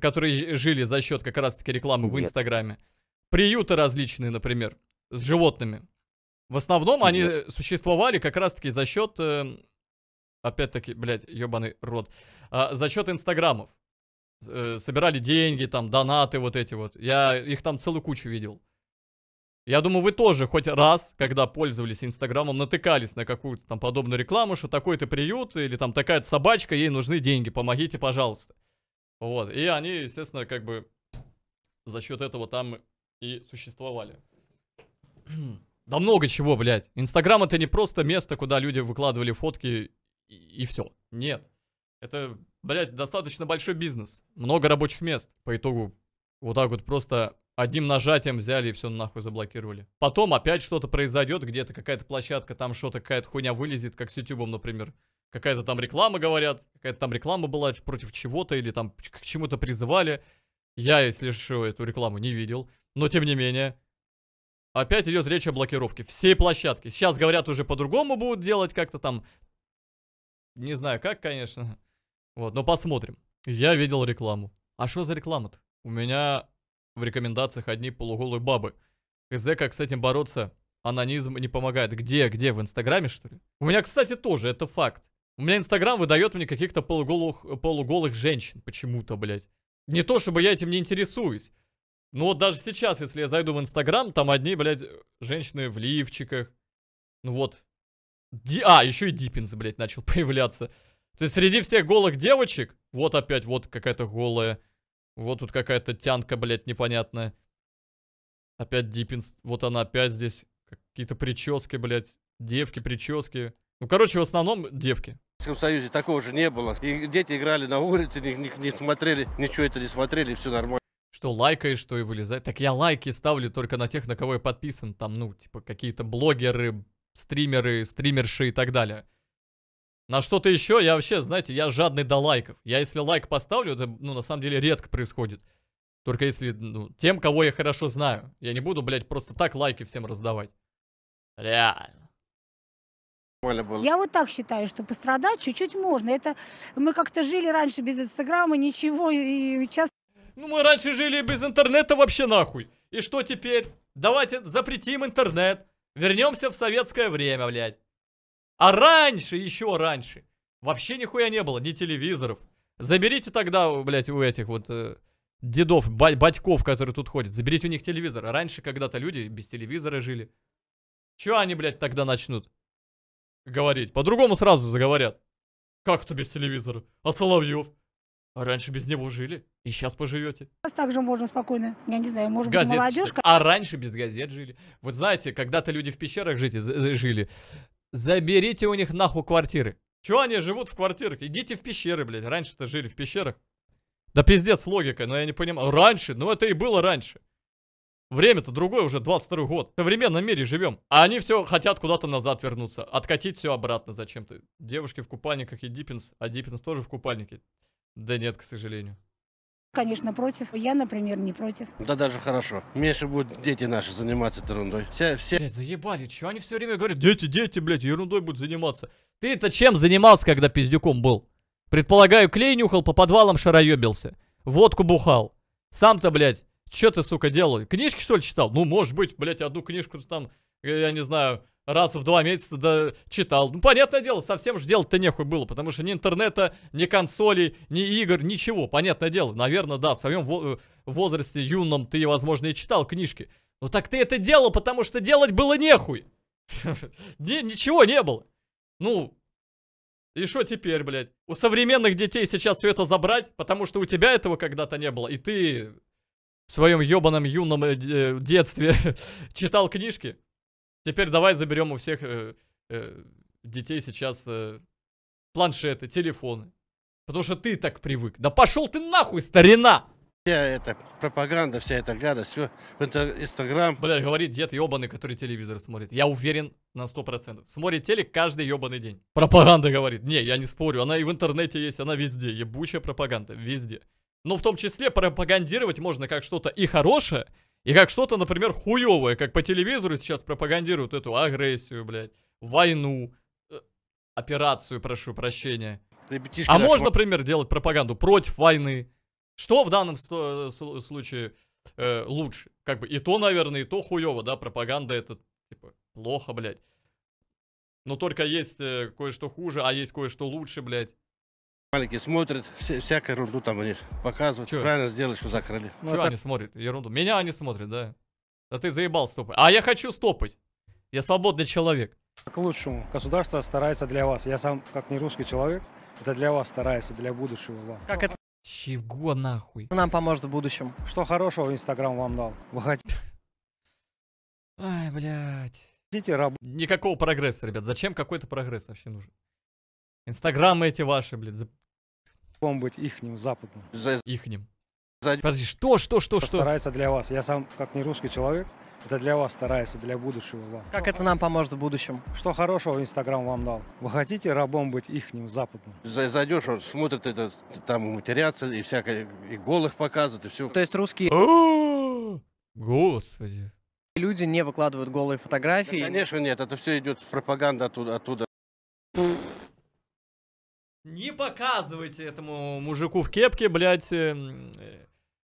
S2: которые жили за счет как раз-таки рекламы Нет. в Инстаграме, приюты различные, например, с животными. В основном Нет. они существовали как раз-таки за счет, э, эм, опять-таки, блядь, ебаный рот, э, за счет Инстаграмов. Э, собирали деньги, там, донаты вот эти вот. Я их там целую кучу видел. Я думаю, вы тоже хоть раз, когда пользовались Инстаграмом, натыкались на какую-то там подобную рекламу, что такой-то приют или там такая-то собачка, ей нужны деньги, помогите, пожалуйста. Вот, и они, естественно, как бы за счет этого там и существовали. да много чего, блядь. Инстаграм это не просто место, куда люди выкладывали фотки и, и все. Нет. Это, блядь, достаточно большой бизнес. Много рабочих мест. По итогу вот так вот просто Одним нажатием взяли и все нахуй заблокировали. Потом опять что-то произойдет, где-то какая-то площадка, там что-то какая-то хуйня вылезет, как с YouTube, например. Какая-то там реклама, говорят, какая-то там реклама была против чего-то или там к чему-то призывали. Я, если что, эту рекламу не видел. Но тем не менее, опять идет речь о блокировке всей площадки. Сейчас, говорят, уже по-другому будут делать как-то там. Не знаю как, конечно. Вот, но посмотрим. Я видел рекламу. А что за реклама-то? У меня в рекомендациях одни полуголые бабы. Хз, как с этим бороться? Анонизм не помогает. Где, где, в Инстаграме, что ли? У меня, кстати, тоже, это факт. У меня Инстаграм выдает мне каких-то полуголых, полуголых женщин почему-то, блядь. Не то, чтобы я этим не интересуюсь. Но вот даже сейчас, если я зайду в Инстаграм, там одни, блядь, женщины в лифчиках. Ну вот. Ди а, еще и Диппинс, блядь, начал появляться. То есть среди всех голых девочек, вот опять, вот какая-то голая вот тут какая-то тянка, блядь, непонятная. Опять Диппинс. Вот она опять здесь. Какие-то прически, блядь. Девки, прически. Ну, короче, в основном девки.
S9: В Советском Союзе такого же не было. И дети играли на улице, не, не, не смотрели, ничего это не смотрели, все нормально.
S2: Что лайкаешь, что и вылезает. Так я лайки ставлю только на тех, на кого я подписан. Там, ну, типа, какие-то блогеры, стримеры, стримерши и так далее. На что-то еще я вообще, знаете, я жадный до лайков. Я если лайк поставлю, это, ну, на самом деле редко происходит. Только если, ну, тем, кого я хорошо знаю. Я не буду, блядь, просто так лайки всем раздавать. Реально.
S7: Я вот так считаю, что пострадать чуть-чуть можно. Это мы как-то жили раньше без Инстаграма,
S2: ничего, и сейчас... Ну, мы раньше жили без интернета вообще нахуй. И что теперь? Давайте запретим интернет. Вернемся в советское время, блядь. А раньше, еще раньше, вообще нихуя не было, ни телевизоров. Заберите тогда, блядь, у этих вот э, дедов, бать, батьков, которые тут ходят, заберите у них телевизор. Раньше когда-то люди без телевизора жили. Че они, блядь, тогда начнут говорить? По-другому сразу заговорят. Как то без телевизора? А Соловьев? А раньше без него жили, и сейчас поживете.
S7: Сейчас также можно спокойно, я не знаю, может газет быть, молодежка. А раньше
S2: без газет жили. Вот знаете, когда-то люди в пещерах жить, э, э, жили, Заберите у них нахуй квартиры. Чего они живут в квартирах? Идите в пещеры, блядь. Раньше-то жили в пещерах. Да пиздец логика, но я не понимаю. Раньше? Ну это и было раньше. Время-то другое, уже 22 год. В современном мире живем. А они все хотят куда-то назад вернуться. Откатить все обратно зачем-то. Девушки в купальниках и Диппинс. А Диппинс тоже в купальнике. Да нет, к сожалению.
S7: Конечно, против. Я, например, не против.
S9: Да даже хорошо. Меньше будут дети наши заниматься этой ерундой. Все, все... Блядь, заебали. Чего они все время говорят?
S2: Дети, дети, блядь, ерундой будут заниматься. Ты-то чем занимался, когда пиздюком был? Предполагаю, клей нюхал, по подвалам шароебился. Водку бухал. Сам-то, блядь, что ты, сука, делал? Книжки, что ли, читал? Ну, может быть, блядь, одну книжку там, э, я не знаю, раз в два месяца да, читал. Ну, понятное дело, совсем же делать-то нехуй было, потому что ни интернета, ни консолей, ни игр, ничего. Понятное дело, наверное, да, в своем э, возрасте юном ты, возможно, и читал книжки. Но ну, так ты это делал, потому что делать было нехуй. Ничего не было. Ну, и что теперь, блядь? У современных детей сейчас все это забрать, потому что у тебя этого когда-то не было, и ты в своем ебаном юном э, э, детстве читал книжки. Теперь давай заберем у всех э, э, детей сейчас э, планшеты, телефоны. Потому что ты так привык. Да пошел
S9: ты нахуй, старина! Вся эта пропаганда, вся эта гадость, все в Инстаграм.
S2: Бля, говорит дед ебаный, который телевизор смотрит. Я уверен на сто процентов, Смотрит телек каждый ебаный день. Пропаганда говорит. Не, я не спорю, она и в интернете есть, она везде. Ебучая пропаганда, везде. Но в том числе пропагандировать можно как что-то и хорошее, и как что-то, например, хуевое, как по телевизору сейчас пропагандируют эту агрессию, блядь, войну, э, операцию, прошу прощения. Ребятишки а можно, например, делать пропаганду против войны? Что в данном э, случае э, лучше? Как бы и то, наверное, и то хуево, да, пропаганда это, типа, плохо, блядь. Но только есть э, кое-что хуже, а есть кое-что лучше, блядь.
S9: Маленькие смотрят, все, всякую ерунду там они показывают. Чё? Правильно сделали, что закрыли. Ну, Чё это... они
S2: смотрят? Ерунду. Меня они смотрят, да. Да ты заебал стопать. А я хочу стопать. Я свободный человек. К лучшему. Государство старается
S3: для вас. Я сам, как не русский человек, это для вас старается, для будущего вам.
S8: Как это? Чего нахуй? Нам поможет в будущем. Что хорошего Инстаграм вам дал? Вы хотите...
S2: Ай,
S8: блядь.
S2: Хотите раб Никакого прогресса, ребят. Зачем какой-то прогресс вообще нужен? Инстаграмы эти ваши, блядь, должником быть ихним, западным. За... Ихним. За... Подожди, что, что, что,
S3: что? Старается для вас. Я сам, как не русский человек, это для вас старается, для будущего вам.
S8: Как это нам поможет в будущем? Что хорошего Инстаграм вам дал?
S3: Вы хотите рабом быть ихним, западным?
S9: Зайдешь, он смотрит это, там матерятся, и всякое, и голых показывают, и все. То есть русские...
S8: А! Господи. Люди не выкладывают голые фотографии. Да,
S9: конечно, нет, это все идет пропаганда оттуда. оттуда.
S2: Не показывайте этому мужику в кепке, блядь, эм, э,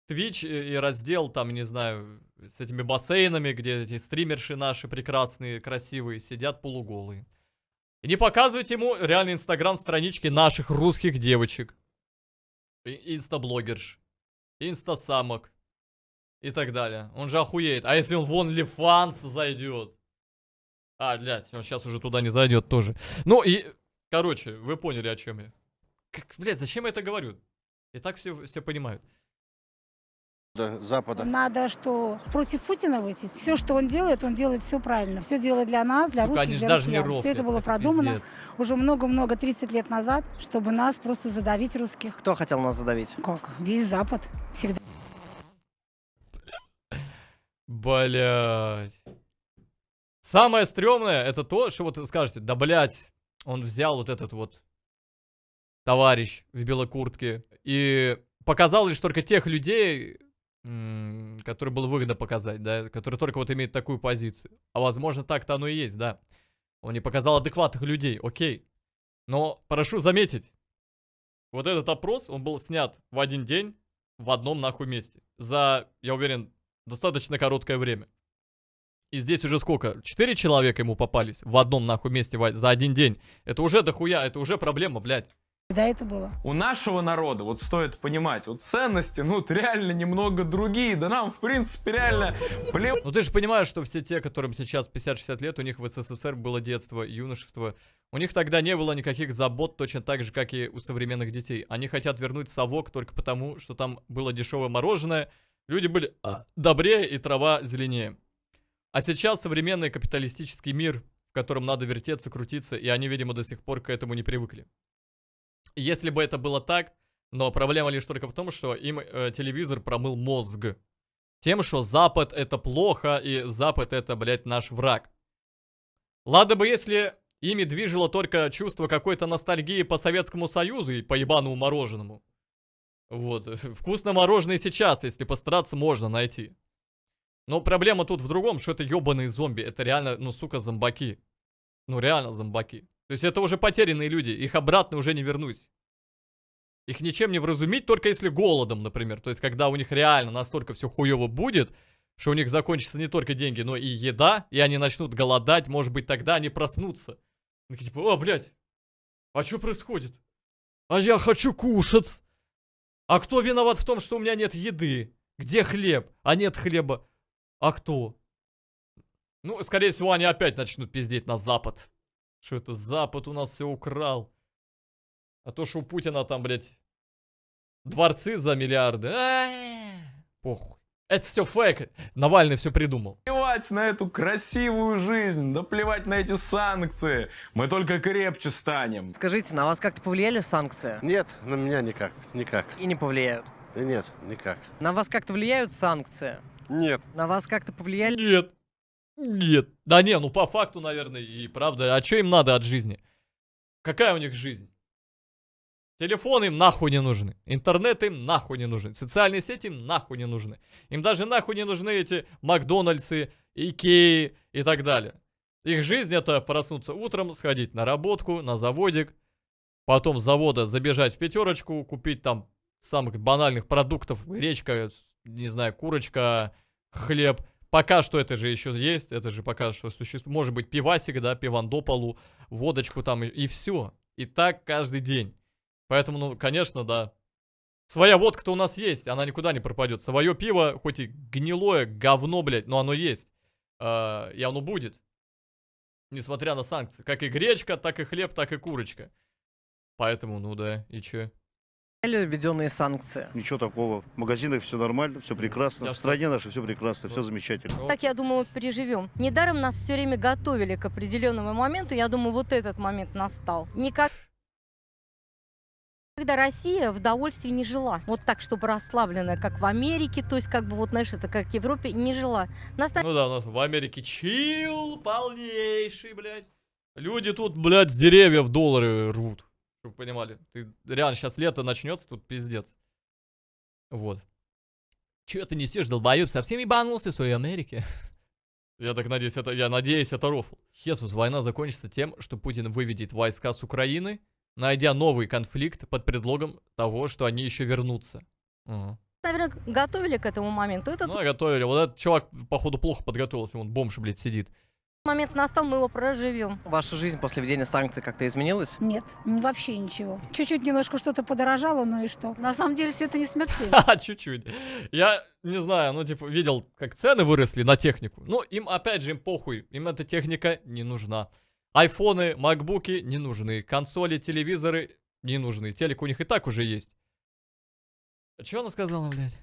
S2: Twitch э, и раздел там, не знаю, с этими бассейнами, где эти стримерши наши прекрасные, красивые, сидят полуголые. И не показывайте ему реально инстаграм странички наших русских девочек. Инстаблогерш. Инстасамок. И так далее. Он же охуеет. А если он в OnlyFans зайдет? А, блядь, он сейчас уже туда не зайдет тоже. Ну и Короче, вы поняли, о чем я. Как, блядь, зачем я это говорю? И так все, все понимают. Запада.
S7: Надо что, против Путина выйти? Все, что он делает, он делает все правильно. Все делает для нас, для Сука, русских, для россиян. Все это было это продумано пиздец. уже много-много, 30 лет назад, чтобы нас просто задавить русских.
S8: Кто хотел нас задавить?
S7: Как? Весь Запад. Всегда.
S2: Блять. Самое стрёмное это то, что вот вы скажете, да блять, он взял вот этот вот товарищ в белой куртке и показал лишь только тех людей, которые было выгодно показать, да, которые только вот имеют такую позицию. А возможно, так-то оно и есть, да. Он не показал адекватных людей, окей. Но прошу заметить, вот этот опрос, он был снят в один день в одном нахуй месте. За, я уверен, достаточно короткое время. И здесь уже сколько? Четыре человека ему попались в одном нахуй месте за один день. Это уже дохуя, это уже проблема, блядь.
S1: Когда это было?
S2: У нашего народа, вот стоит понимать, вот ценности, ну, реально немного другие, да нам, в принципе, реально плевать. Ну, ты же понимаешь, что все те, которым сейчас 50-60 лет, у них в СССР было детство, юношество. У них тогда не было никаких забот, точно так же, как и у современных детей. Они хотят вернуть совок только потому, что там было дешевое мороженое, люди были а, добрее и трава зеленее. А сейчас современный капиталистический мир, в котором надо вертеться, крутиться, и они, видимо, до сих пор к этому не привыкли. Если бы это было так, но проблема лишь только в том, что им э, телевизор промыл мозг. Тем, что Запад это плохо, и Запад это, блядь, наш враг. Ладно бы, если ими движило только чувство какой-то ностальгии по Советскому Союзу и по ебаному мороженому. Вот, вкусно мороженое сейчас, если постараться, можно найти. Но проблема тут в другом, что это ебаные зомби. Это реально, ну, сука, зомбаки. Ну, реально зомбаки. То есть это уже потерянные люди. Их обратно уже не вернуть. Их ничем не вразумить, только если голодом, например. То есть когда у них реально настолько все хуево будет, что у них закончатся не только деньги, но и еда, и они начнут голодать, может быть, тогда они проснутся. Они типа, о, блядь, а что происходит? А я хочу кушать. А кто виноват в том, что у меня нет еды? Где хлеб? А нет хлеба. А кто? Ну, скорее всего, они опять начнут пиздеть на Запад. Что это Запад у нас все украл? А то, что у Путина там, блядь, дворцы за миллиарды. Похуй. Это все фейк. Навальный все придумал.
S1: Плевать на эту красивую жизнь, да плевать на эти санкции. Мы только крепче
S8: станем. Скажите, на вас как-то повлияли санкции? Нет, на меня никак, никак. И не повлияют? нет, никак. На вас как-то влияют санкции? Нет. На вас как-то повлияли? Нет. Нет.
S2: Да не, ну по факту, наверное, и правда. А что им надо от жизни? Какая у них жизнь? Телефоны им нахуй не нужны. Интернет им нахуй не нужен. Социальные сети им нахуй не нужны. Им даже нахуй не нужны эти Макдональдсы, Икеи и так далее. Их жизнь это проснуться утром, сходить на работку, на заводик, потом с завода забежать в пятерочку, купить там самых банальных продуктов, гречка, не знаю, курочка, хлеб. Пока что это же еще есть, это же пока что существует. Может быть, пивасик, да, пиван до полу, водочку там и, и все. И так каждый день. Поэтому, ну, конечно, да. Своя водка-то у нас есть, она никуда не пропадет. Свое пиво, хоть и гнилое, говно, блядь, но оно есть. Э, и оно будет. Несмотря на санкции. Как и гречка, так и хлеб, так и курочка. Поэтому, ну да, и че?
S8: введенные санкции.
S9: Ничего такого. В магазинах все нормально, все прекрасно. В стране нашей все прекрасно, все замечательно. Так,
S2: я думаю,
S5: переживем. Недаром нас все время готовили к определенному моменту. Я думаю, вот этот момент настал. Никак... Когда Россия в довольстве не жила, вот так, чтобы расслабленно, как в Америке, то есть как бы вот, знаешь, это как в Европе, не жила. Нас... Ну
S2: да, у нас в Америке чил полнейший, блядь. Люди тут, блядь, с деревьев доллары рвут. Чтобы вы понимали. Ты, реально, сейчас лето начнется, тут пиздец. Вот. Че ты несешь, долбоеб? Совсем ебанулся в своей Америке? Я так надеюсь, это я надеюсь, это рофл. Хесус, война закончится тем, что Путин выведет войска с Украины, найдя новый конфликт под предлогом того, что они еще вернутся. Угу.
S5: Наверное, готовили к этому моменту. Этот... Ну,
S2: готовили. Вот этот чувак, походу, плохо подготовился.
S8: Он бомж, блядь, сидит.
S7: Момент настал, мы его проживем.
S8: Ваша жизнь после введения санкций как-то изменилась? Нет,
S7: вообще ничего. Чуть-чуть немножко что-то подорожало, но ну и что? На самом деле все это не смертельно.
S2: Чуть-чуть. Я не знаю, ну типа видел, как цены выросли на технику. Ну им опять же им похуй, им эта техника не нужна. Айфоны, макбуки не нужны, консоли, телевизоры не нужны. Телек у них и так уже есть.
S8: А что она сказала, блядь?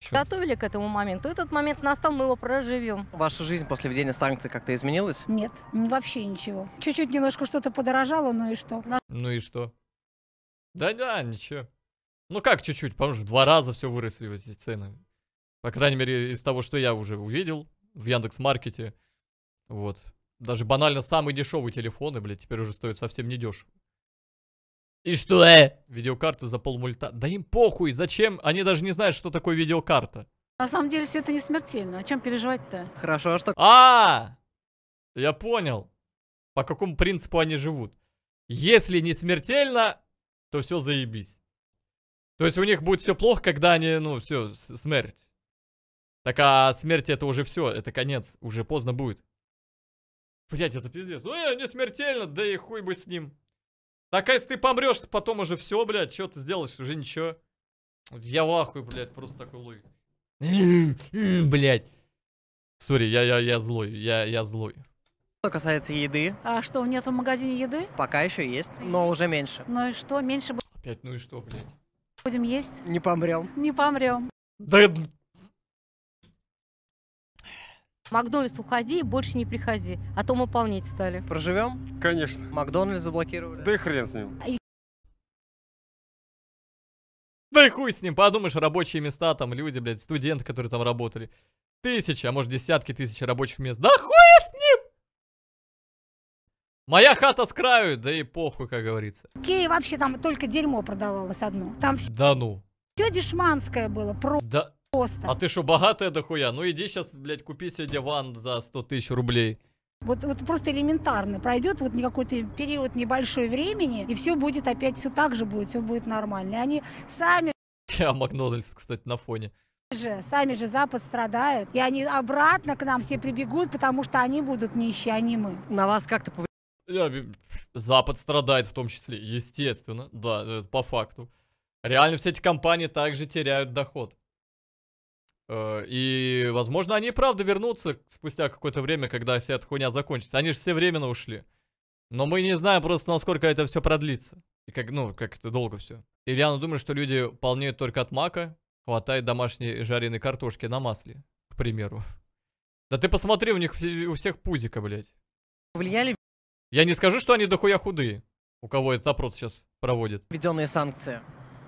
S5: Черт. Готовили к этому моменту. Этот момент настал, мы его проживем.
S8: Ваша жизнь после введения санкций как-то изменилась? Нет,
S7: вообще ничего. Чуть-чуть немножко что-то подорожало, но
S2: и что?
S8: Ну и что? Да-да, ну ничего. Ну как чуть-чуть, потому что два
S2: раза все выросли вот эти цены. По крайней мере, из того, что я уже увидел в Яндекс.Маркете. Вот. Даже банально самые дешевые телефоны, блядь, теперь уже стоят совсем недешево. И что, э? Видеокарты за полмульта. Да им похуй, зачем? Они даже не знают, что такое видеокарта.
S7: На самом деле все это не смертельно. О чем переживать-то?
S2: Хорошо, а что... А, -а, а! Я понял. По какому принципу они живут. Если не смертельно, то все заебись. То есть у них будет все плохо, когда они, ну, все, смерть. Так а смерть это уже все, это конец, уже поздно будет. Блять, это пиздец. Ой, не смертельно, да и хуй бы с ним. Так, а если ты помрешь, то потом уже все, блядь, что ты сделаешь, уже ничего. Я в ахуе, блядь, просто такой логик. блядь. Сори, я, я, я злой, я, я злой.
S8: Что касается еды. А что, нет в магазине еды? Пока еще есть, но уже меньше. Ну и что, меньше будет? Опять, ну и что, блядь? Будем есть? Не помрем.
S7: Не помрем. Да Макдональдс,
S5: уходи, больше не приходи, а то мы полнеть стали.
S8: Проживем? Конечно. Макдональдс заблокировали. Да и хрен с ним. да и хуй с ним, подумаешь,
S2: рабочие места там, люди, блядь, студенты, которые там работали. Тысячи, а может десятки тысяч рабочих мест. Да хуй с ним! Моя хата с краю, да и похуй, как говорится.
S7: Кей вообще там только дерьмо продавалось одно.
S2: Там все... Да ну.
S7: Все дешманское было, про... Да... Просто.
S2: А ты что, богатая дохуя? Ну иди сейчас, блядь, купи себе диван за 100 тысяч рублей.
S7: Вот, вот просто элементарно. Пройдет вот какой-то период небольшой времени, и все будет опять, все так же будет, все будет нормально. И они сами...
S2: Я Макдональдс, кстати, на фоне
S7: же, сами же Запад страдает. И они обратно к нам все прибегут, потому что они будут нищие, а не мы. На вас как-то
S2: повлияет? Запад страдает в том числе, естественно, да, э, по факту. Реально все эти компании также теряют доход. Э, и, возможно, они правда вернутся спустя какое-то время, когда вся эта хуйня закончится. Они же все временно ушли. Но мы не знаем просто, насколько это все продлится. И как, ну, как это долго все. И реально думаю, что люди полнеют только от мака. Хватает домашней жареной картошки на масле, к примеру. Да ты посмотри, у них у всех пузика, блядь. Влияли? Я не скажу, что они дохуя худые. У кого этот опрос сейчас проводит.
S8: Введенные санкции.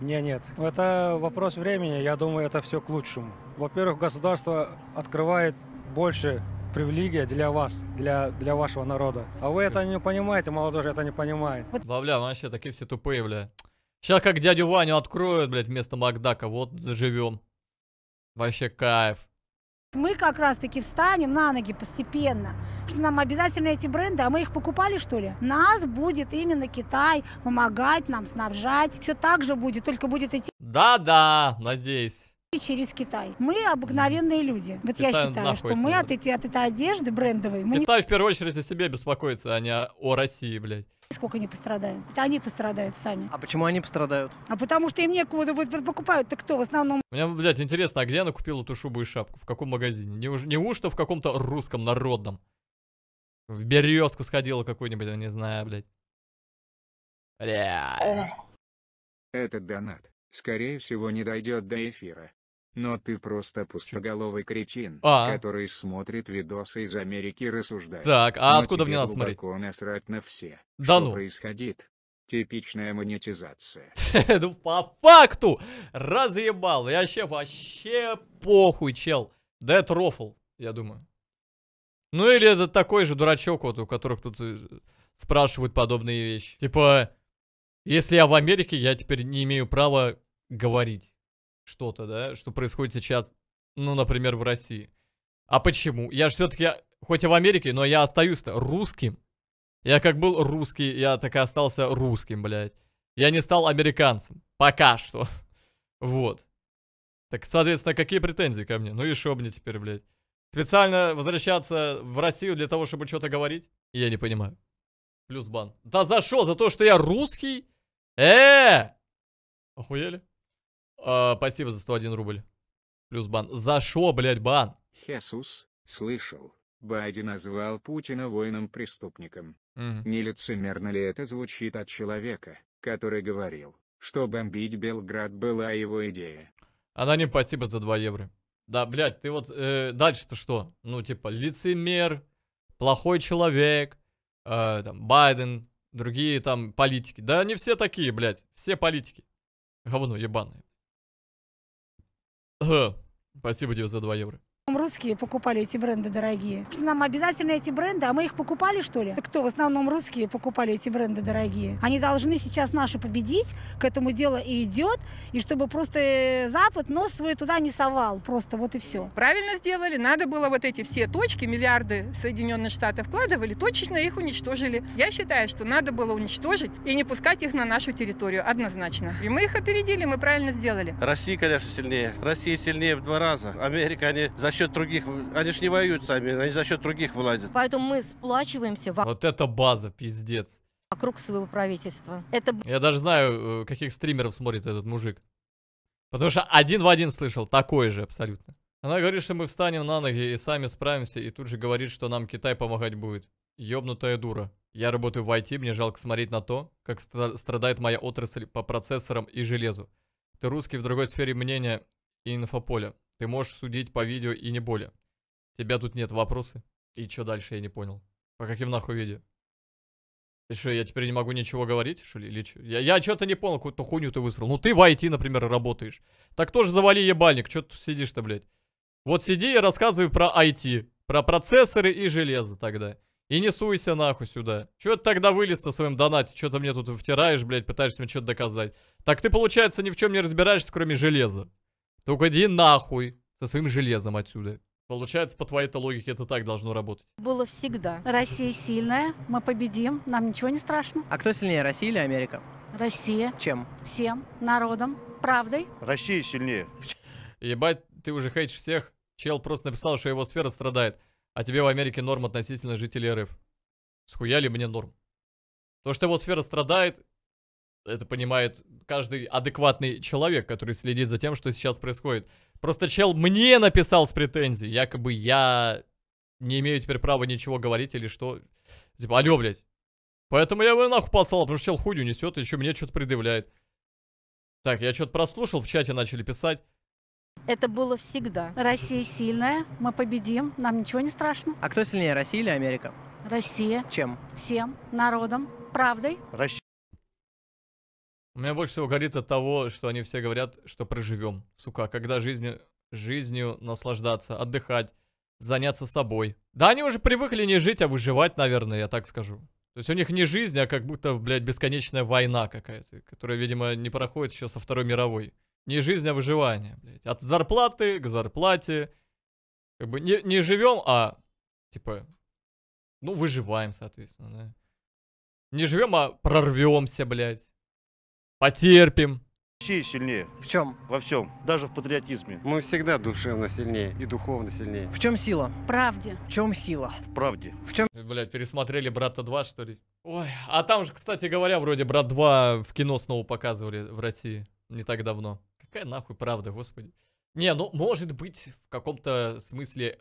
S8: Не, нет. Это вопрос
S3: времени. Я думаю, это все к лучшему. Во-первых, государство открывает больше привилегия для вас, для, для вашего народа. А вы это не понимаете, молодежь это не понимает.
S2: Да, бля, ну вообще такие все тупые, бля. Сейчас как дядю Ваню откроют, блядь, вместо Макдака, вот заживем. Вообще кайф.
S7: Мы как раз-таки встанем на ноги постепенно. Что нам обязательно эти бренды, а мы их покупали, что ли? Нас будет именно Китай помогать нам, снабжать. Все так же будет, только будет идти.
S2: Да-да, надеюсь
S7: через Китай. Мы обыкновенные люди. Вот Китай я считаю, что мы от, эти, от этой одежды брендовой... Мы Китай не... в первую
S2: очередь о себе беспокоится, а не о России, блядь.
S7: Сколько они пострадают? они пострадают сами. А
S2: почему они пострадают?
S7: А потому что им некуда будет покупают. Так кто в
S2: основном? Мне, блядь, интересно, а где она купила эту шубу и шапку? В каком магазине? Неуж... Неужто в каком-то русском народном? В березку сходила какую-нибудь, я не знаю, блядь.
S4: Этот донат. Скорее всего, не дойдет до эфира. Но ты просто пустоголовый кретин, а который смотрит видосы из Америки и рассуждает. Так, а Но откуда мне надо смотреть? насрать на все. Да что ну. происходит? Типичная монетизация.
S2: ну, по факту! Разъебал. Я вообще, вообще похуй, чел. Да это рофл, я думаю. Ну или это такой же дурачок, вот, у которых тут э, спрашивают подобные вещи. Типа, если я в Америке, я теперь не имею права говорить что-то, да, что происходит сейчас, ну, например, в России. А почему? Я же все-таки, хоть и в Америке, но я остаюсь-то русским. Я как был русский, я так и остался русским, блядь. Я не стал американцем. Пока что. Вот. Так, соответственно, какие претензии ко мне? Ну и шо мне теперь, блядь? Специально возвращаться в Россию для того, чтобы что-то говорить? Я не понимаю. Плюс бан. Да за что? За то, что я русский? Э! Охуели? А, спасибо
S4: за 101 рубль. Плюс бан. За
S2: шо, блядь, бан?
S4: Хесус, слышал. Байден назвал Путина воином-преступником. Угу. лицемерно ли это звучит от человека, который говорил, что бомбить Белград была его идея?
S2: Аноним, спасибо за 2 евро. Да, блядь, ты вот э, дальше-то что? Ну, типа, лицемер, плохой человек, э, там, Байден, другие там политики. Да они все такие, блядь, все политики. Говно ебаное. Спасибо тебе за 2 евро
S7: русские покупали эти бренды дорогие. Что нам обязательно эти бренды, а мы их покупали, что ли? Так кто в основном русские покупали эти бренды дорогие? Они должны сейчас наши победить, к этому дело и идет, и чтобы просто э, Запад нос свой туда не совал, просто вот и все.
S5: Правильно сделали, надо было вот эти все точки, миллиарды Соединенных Штатов вкладывали, точечно их уничтожили. Я считаю, что надо было уничтожить и не пускать их на нашу территорию, однозначно. И мы их опередили, мы правильно сделали.
S9: Россия, конечно, сильнее. Россия сильнее в два раза. Америка, они за счет других, они же не воюют сами, они за счет
S2: других вылазят.
S5: Поэтому мы сплачиваемся во...
S2: Вот это база, пиздец.
S5: Вокруг своего правительства. Это...
S2: Я даже знаю, э, каких стримеров смотрит этот мужик. Потому что один в один слышал, такой же абсолютно. Она говорит, что мы встанем на ноги и сами справимся, и тут же говорит, что нам Китай помогать будет. Ёбнутая дура. Я работаю в IT, мне жалко смотреть на то, как страдает моя отрасль по процессорам и железу. Ты русский в другой сфере мнения и инфополя. Ты можешь судить по видео и не более. Тебя тут нет вопросы. И что дальше, я не понял. По каким нахуй видео? И что, я теперь не могу ничего говорить, что ли? Или что? Я, я что-то не понял, какую-то хуйню ты высрал. Ну ты в IT, например, работаешь. Так тоже завали ебальник, что ты сидишь-то, блядь? Вот сиди и рассказывай про IT, про процессоры и железо тогда. И не суйся нахуй сюда. Чё ты тогда вылез-то своем донате? Чё ты мне тут втираешь, блядь, пытаешься мне что-то доказать? Так ты, получается, ни в чем не разбираешься, кроме железа. Только иди нахуй со своим железом отсюда. Получается, по твоей-то логике это так должно
S8: работать.
S7: Было всегда. Россия сильная, мы победим, нам ничего не страшно.
S8: А кто сильнее, Россия или Америка? Россия. Чем? Всем, народом, правдой. Россия сильнее.
S2: Ебать, ты уже хейтишь всех. Чел просто написал, что его сфера страдает. А тебе в Америке норм относительно жителей РФ. Схуяли мне норм. То, что его сфера страдает, это понимает каждый адекватный человек, который следит за тем, что сейчас происходит. Просто чел мне написал с претензией, якобы я не имею теперь права ничего говорить или что. Типа, алё, блядь. Поэтому я его нахуй послал, потому что чел хуйню несет, еще мне что-то предъявляет. Так, я что-то прослушал, в чате начали писать.
S7: Это было всегда. Россия сильная, мы победим, нам ничего не страшно.
S8: А кто сильнее, Россия или Америка? Россия. Чем?
S7: Всем, народом, правдой.
S8: Россия.
S2: У меня больше всего горит от того, что они все говорят, что проживем. Сука, когда жизнью, жизнью наслаждаться, отдыхать, заняться собой. Да они уже привыкли не жить, а выживать, наверное, я так скажу. То есть у них не жизнь, а как будто, блядь, бесконечная война какая-то, которая, видимо, не проходит еще со Второй мировой. Не жизнь, а выживание, блядь. От зарплаты к зарплате. Как бы не, не живем, а, типа, ну, выживаем, соответственно, да. Не живем, а прорвемся, блядь. Потерпим. сильнее. В чем? Во всем. Даже
S9: в патриотизме. Мы всегда душевно сильнее и духовно сильнее. В чем
S2: сила?
S8: В Правде. В чем сила?
S2: В правде. В чем? Блять, пересмотрели брата 2, что ли? Ой, а там же, кстати говоря, вроде брат 2 в кино снова показывали в России не так давно. Какая нахуй правда, господи. Не, ну может быть в каком-то смысле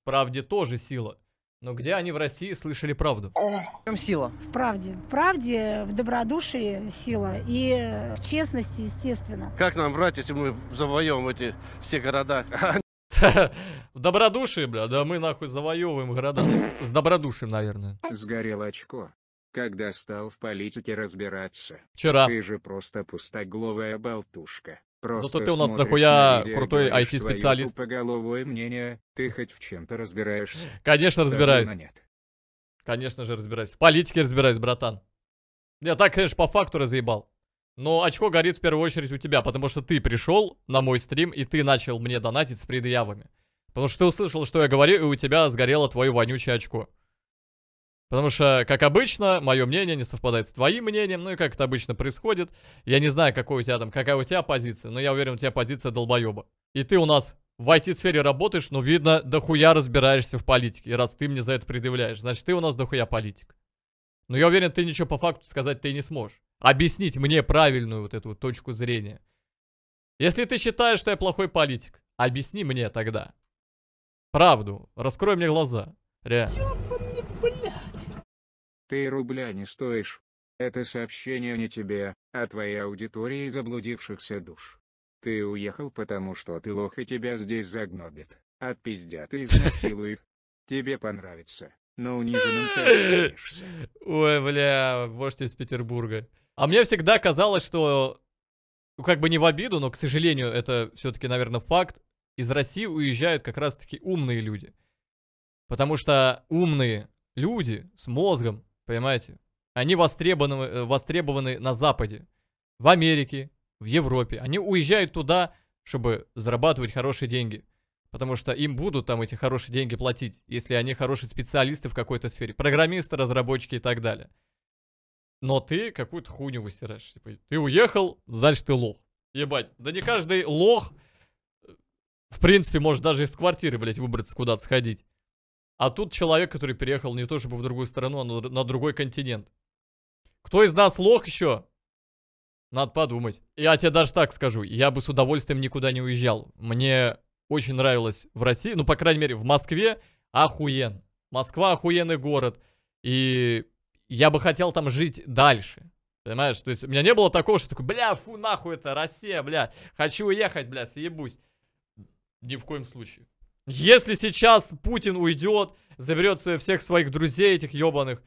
S2: в правде тоже сила. Но где они в России слышали правду? В чем сила?
S7: В правде. В правде, в добродушии сила и в честности, естественно.
S2: Как нам врать, если мы завоем эти все города? В добродушии, бля, да мы нахуй завоевываем
S4: города. С добродушием, наверное. Сгорел очко. Когда стал в политике разбираться. Вчера. Ты же просто пустоголовая болтушка. Просто Зато ты у нас дохуя на крутой IT-специалист. Поголовое мнение, ты хоть в чем-то разбираешься. Конечно, разбираюсь. Нет. Конечно же, разбираюсь.
S2: В политике разбираюсь, братан. Я так, конечно, по факту разъебал. Но очко горит в первую очередь у тебя, потому что ты пришел на мой стрим, и ты начал мне донатить с предъявами. Потому что ты услышал, что я говорю, и у тебя сгорело твое вонючее очко. Потому что, как обычно, мое мнение не совпадает с твоим мнением, ну и как это обычно происходит. Я не знаю, какой у тебя там, какая у тебя позиция, но я уверен, у тебя позиция долбоеба. И ты у нас в IT-сфере работаешь, но видно, дохуя разбираешься в политике. И раз ты мне за это предъявляешь, значит, ты у нас дохуя политик. Но я уверен, ты ничего по факту сказать ты не сможешь. Объяснить мне правильную вот эту вот точку зрения. Если ты считаешь, что я плохой политик, объясни мне тогда. Правду. Раскрой мне глаза. Реально.
S4: Ты рубля не стоишь. Это сообщение не тебе, а твоей аудитории заблудившихся душ. Ты уехал потому что ты лох и тебя здесь загнобит, отпиздят а и изнасилует. Тебе понравится, но униженным ты останешься.
S2: Ой, бля, вождь из Петербурга. А мне всегда казалось, что, ну, как бы не в обиду, но, к сожалению, это все-таки, наверное, факт, из России уезжают как раз-таки умные люди. Потому что умные люди с мозгом, Понимаете? Они востребованы, э, востребованы на Западе, в Америке, в Европе. Они уезжают туда, чтобы зарабатывать хорошие деньги. Потому что им будут там эти хорошие деньги платить, если они хорошие специалисты в какой-то сфере. Программисты, разработчики и так далее. Но ты какую-то хуйню выстираешь. Типа, ты уехал, значит ты лох. Ебать, да не каждый лох, э, в принципе, может даже из квартиры, блядь, выбраться куда-то сходить. А тут человек, который переехал не то чтобы в другую страну, а на другой континент. Кто из нас лох еще? Надо подумать. Я тебе даже так скажу, я бы с удовольствием никуда не уезжал. Мне очень нравилось в России, ну, по крайней мере, в Москве охуен. Москва охуенный город. И я бы хотел там жить дальше. Понимаешь? То есть у меня не было такого, что такой, бля, фу, нахуй это, Россия, бля, хочу уехать, бля, съебусь. Ни в коем случае. Если сейчас Путин уйдет, заберет всех своих друзей этих ебаных,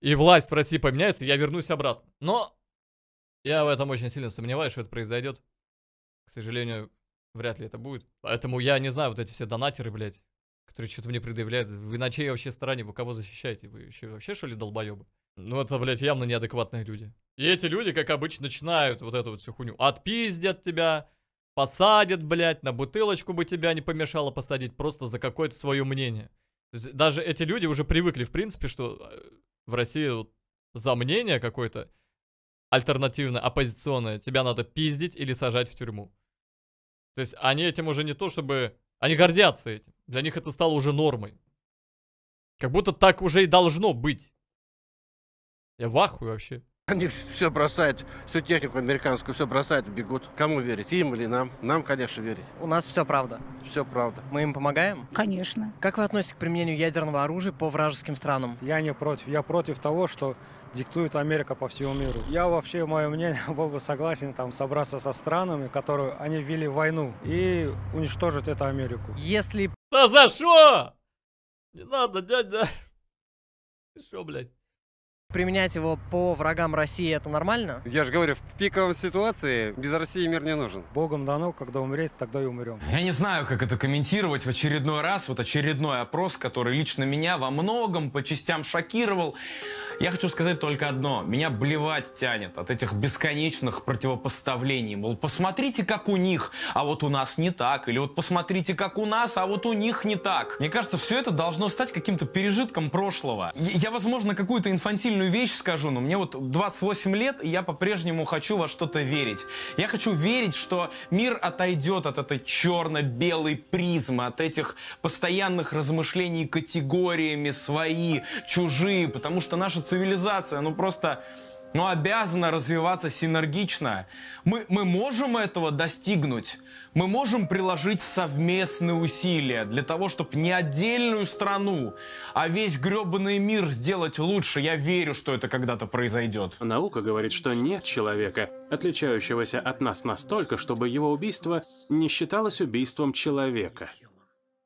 S2: и власть в России поменяется, я вернусь обратно. Но я в этом очень сильно сомневаюсь, что это произойдет. К сожалению, вряд ли это будет. Поэтому я не знаю, вот эти все донатеры, блядь, которые что-то мне предъявляют. Вы на чьей вообще стороне? Вы кого защищаете? Вы еще вообще, что ли, долбоебы? Ну, это, блядь, явно неадекватные люди. И эти люди, как обычно, начинают вот эту вот всю хуйню. Отпиздят тебя, посадят, блядь, на бутылочку бы тебя не помешало посадить просто за какое-то свое мнение. даже эти люди уже привыкли, в принципе, что э, в России вот за мнение какое-то альтернативное, оппозиционное, тебя надо пиздить или сажать в тюрьму. То есть они этим уже не то чтобы... Они гордятся этим. Для них это стало уже нормой. Как будто так уже и должно быть. Я в ахуе вообще. Они
S9: все бросают, всю технику американскую все бросают бегут. Кому верить, им или нам? Нам, конечно,
S8: верить. У нас все правда. Все правда. Мы им помогаем? Конечно. Как вы относитесь к применению ядерного оружия по вражеским странам? Я не против. Я против того, что диктует Америка по всему миру.
S3: Я вообще, мое мнение, был бы согласен там собраться со странами, которые они вели войну,
S8: и уничтожить эту Америку. Если... Да за что? Не надо, дядя. Что, блядь? Применять его по врагам России это нормально?
S3: Я же говорю, в пиковой ситуации без России мир не нужен. Богом дано, когда умереть, тогда и умрем.
S1: Я не знаю, как это комментировать в очередной раз. Вот очередной опрос, который лично меня во многом по частям шокировал. Я хочу сказать только одно. Меня блевать тянет от этих бесконечных противопоставлений. Мол, посмотрите, как у них, а вот у нас не так. Или вот посмотрите, как у нас, а вот у них не так. Мне кажется, все это должно стать каким-то пережитком прошлого. Я, возможно, какую-то инфантильную банальную вещь скажу, но мне вот 28 лет, и я по-прежнему хочу во что-то верить. Я хочу верить, что мир отойдет от этой черно-белой призмы, от этих постоянных размышлений категориями свои, чужие, потому что наша цивилизация, ну просто но обязана развиваться синергично. Мы, мы можем этого достигнуть. Мы можем приложить совместные усилия для того, чтобы не отдельную страну, а весь гребаный мир сделать лучше. Я верю, что это когда-то произойдет. Наука
S3: говорит, что нет человека, отличающегося от нас настолько, чтобы его убийство не считалось убийством человека.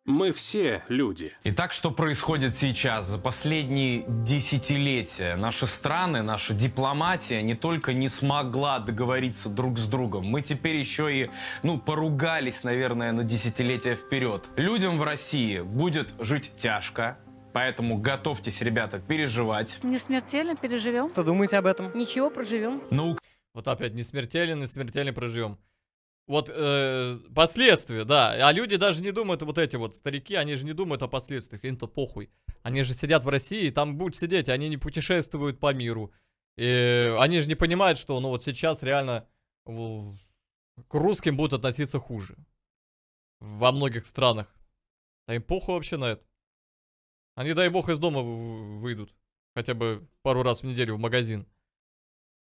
S1: Мы все люди. Итак, что происходит сейчас? За последние десятилетия наши страны, наша дипломатия не только не смогла договориться друг с другом, мы теперь еще и, ну, поругались, наверное, на десятилетия вперед. Людям в России будет жить тяжко,
S2: Поэтому готовьтесь, ребята, переживать.
S8: Не смертельно, переживем. Что думаете об этом? Ничего, проживем.
S2: Ну, вот опять не смертельно, не смертельно проживем. Вот э, последствия, да. А люди даже не думают, вот эти вот старики, они же не думают о последствиях, им-то похуй. Они же сидят в России там будут сидеть, они не путешествуют по миру. И они же не понимают, что ну вот сейчас реально в, к русским будут относиться хуже. Во многих странах. А им похуй вообще на это. Они, дай бог, из дома выйдут. Хотя бы пару раз в неделю в магазин.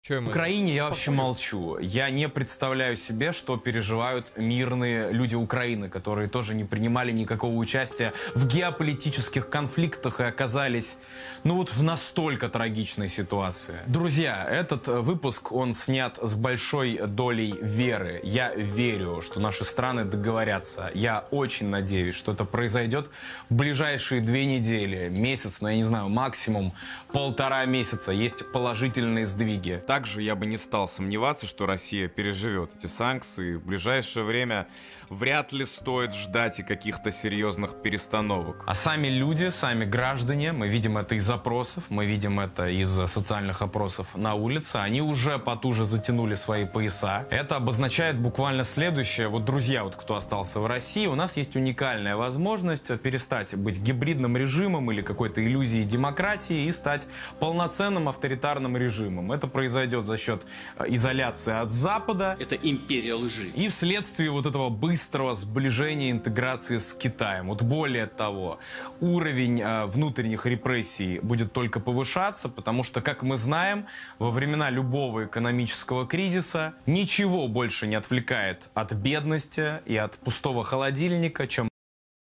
S2: Че В
S1: Украине я вообще Посмотрим. молчу. Я не представляю себе, что переживают мирные люди Украины, которые тоже не принимали никакого участия в геополитических конфликтах и оказались, ну вот, в настолько трагичной ситуации. Друзья, этот э, выпуск, он снят с большой долей веры. Я верю, что наши страны договорятся. Я очень надеюсь, что это произойдет в ближайшие две недели, месяц, ну я не знаю, максимум полтора месяца. Есть положительные сдвиги также я бы не стал сомневаться, что Россия переживет эти санкции. В ближайшее время вряд ли стоит ждать и каких-то серьезных перестановок. А сами люди, сами граждане, мы видим это из запросов, мы видим это из социальных опросов на улице, они уже потуже затянули свои пояса. Это обозначает буквально следующее. Вот, друзья, вот кто остался в России, у нас есть уникальная возможность перестать быть гибридным режимом или какой-то иллюзией демократии и стать полноценным авторитарным режимом. Это произойдет произойдет за счет э, изоляции от Запада. Это империя лжи. И вследствие вот этого быстрого сближения интеграции с Китаем. Вот более того, уровень э, внутренних репрессий будет только повышаться, потому что, как мы знаем, во времена любого экономического кризиса ничего больше не отвлекает от бедности и от пустого холодильника, чем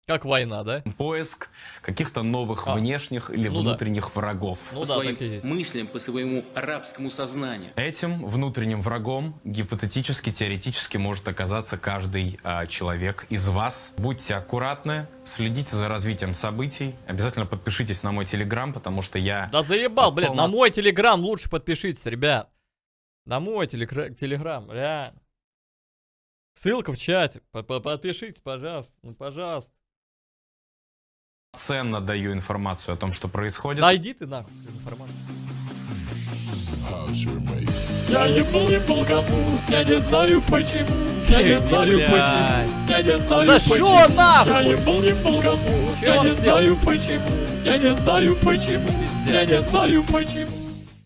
S1: как война, да? Поиск каких-то новых а. внешних или ну внутренних да. врагов. Ну по да, своим так мыслям, по своему арабскому сознанию. Этим внутренним врагом гипотетически, теоретически может оказаться каждый а, человек из вас. Будьте аккуратны, следите за развитием событий. Обязательно подпишитесь на мой телеграм, потому что я...
S2: Да заебал, полно... блин, на мой телеграм лучше подпишитесь, ребят. На мой телегра... телеграм, реально. Ссылка в чате. Подпишитесь, пожалуйста. Ну, пожалуйста
S1: ценно даю информацию о том, что происходит. Найди
S2: ты нахуй информацию. Я ебал, ебал кому, я не знаю почему, я не знаю почему, я не знаю почему. Я ебал,
S9: ебал кому,
S2: я не знаю почему, я
S9: не знаю почему, я не знаю почему.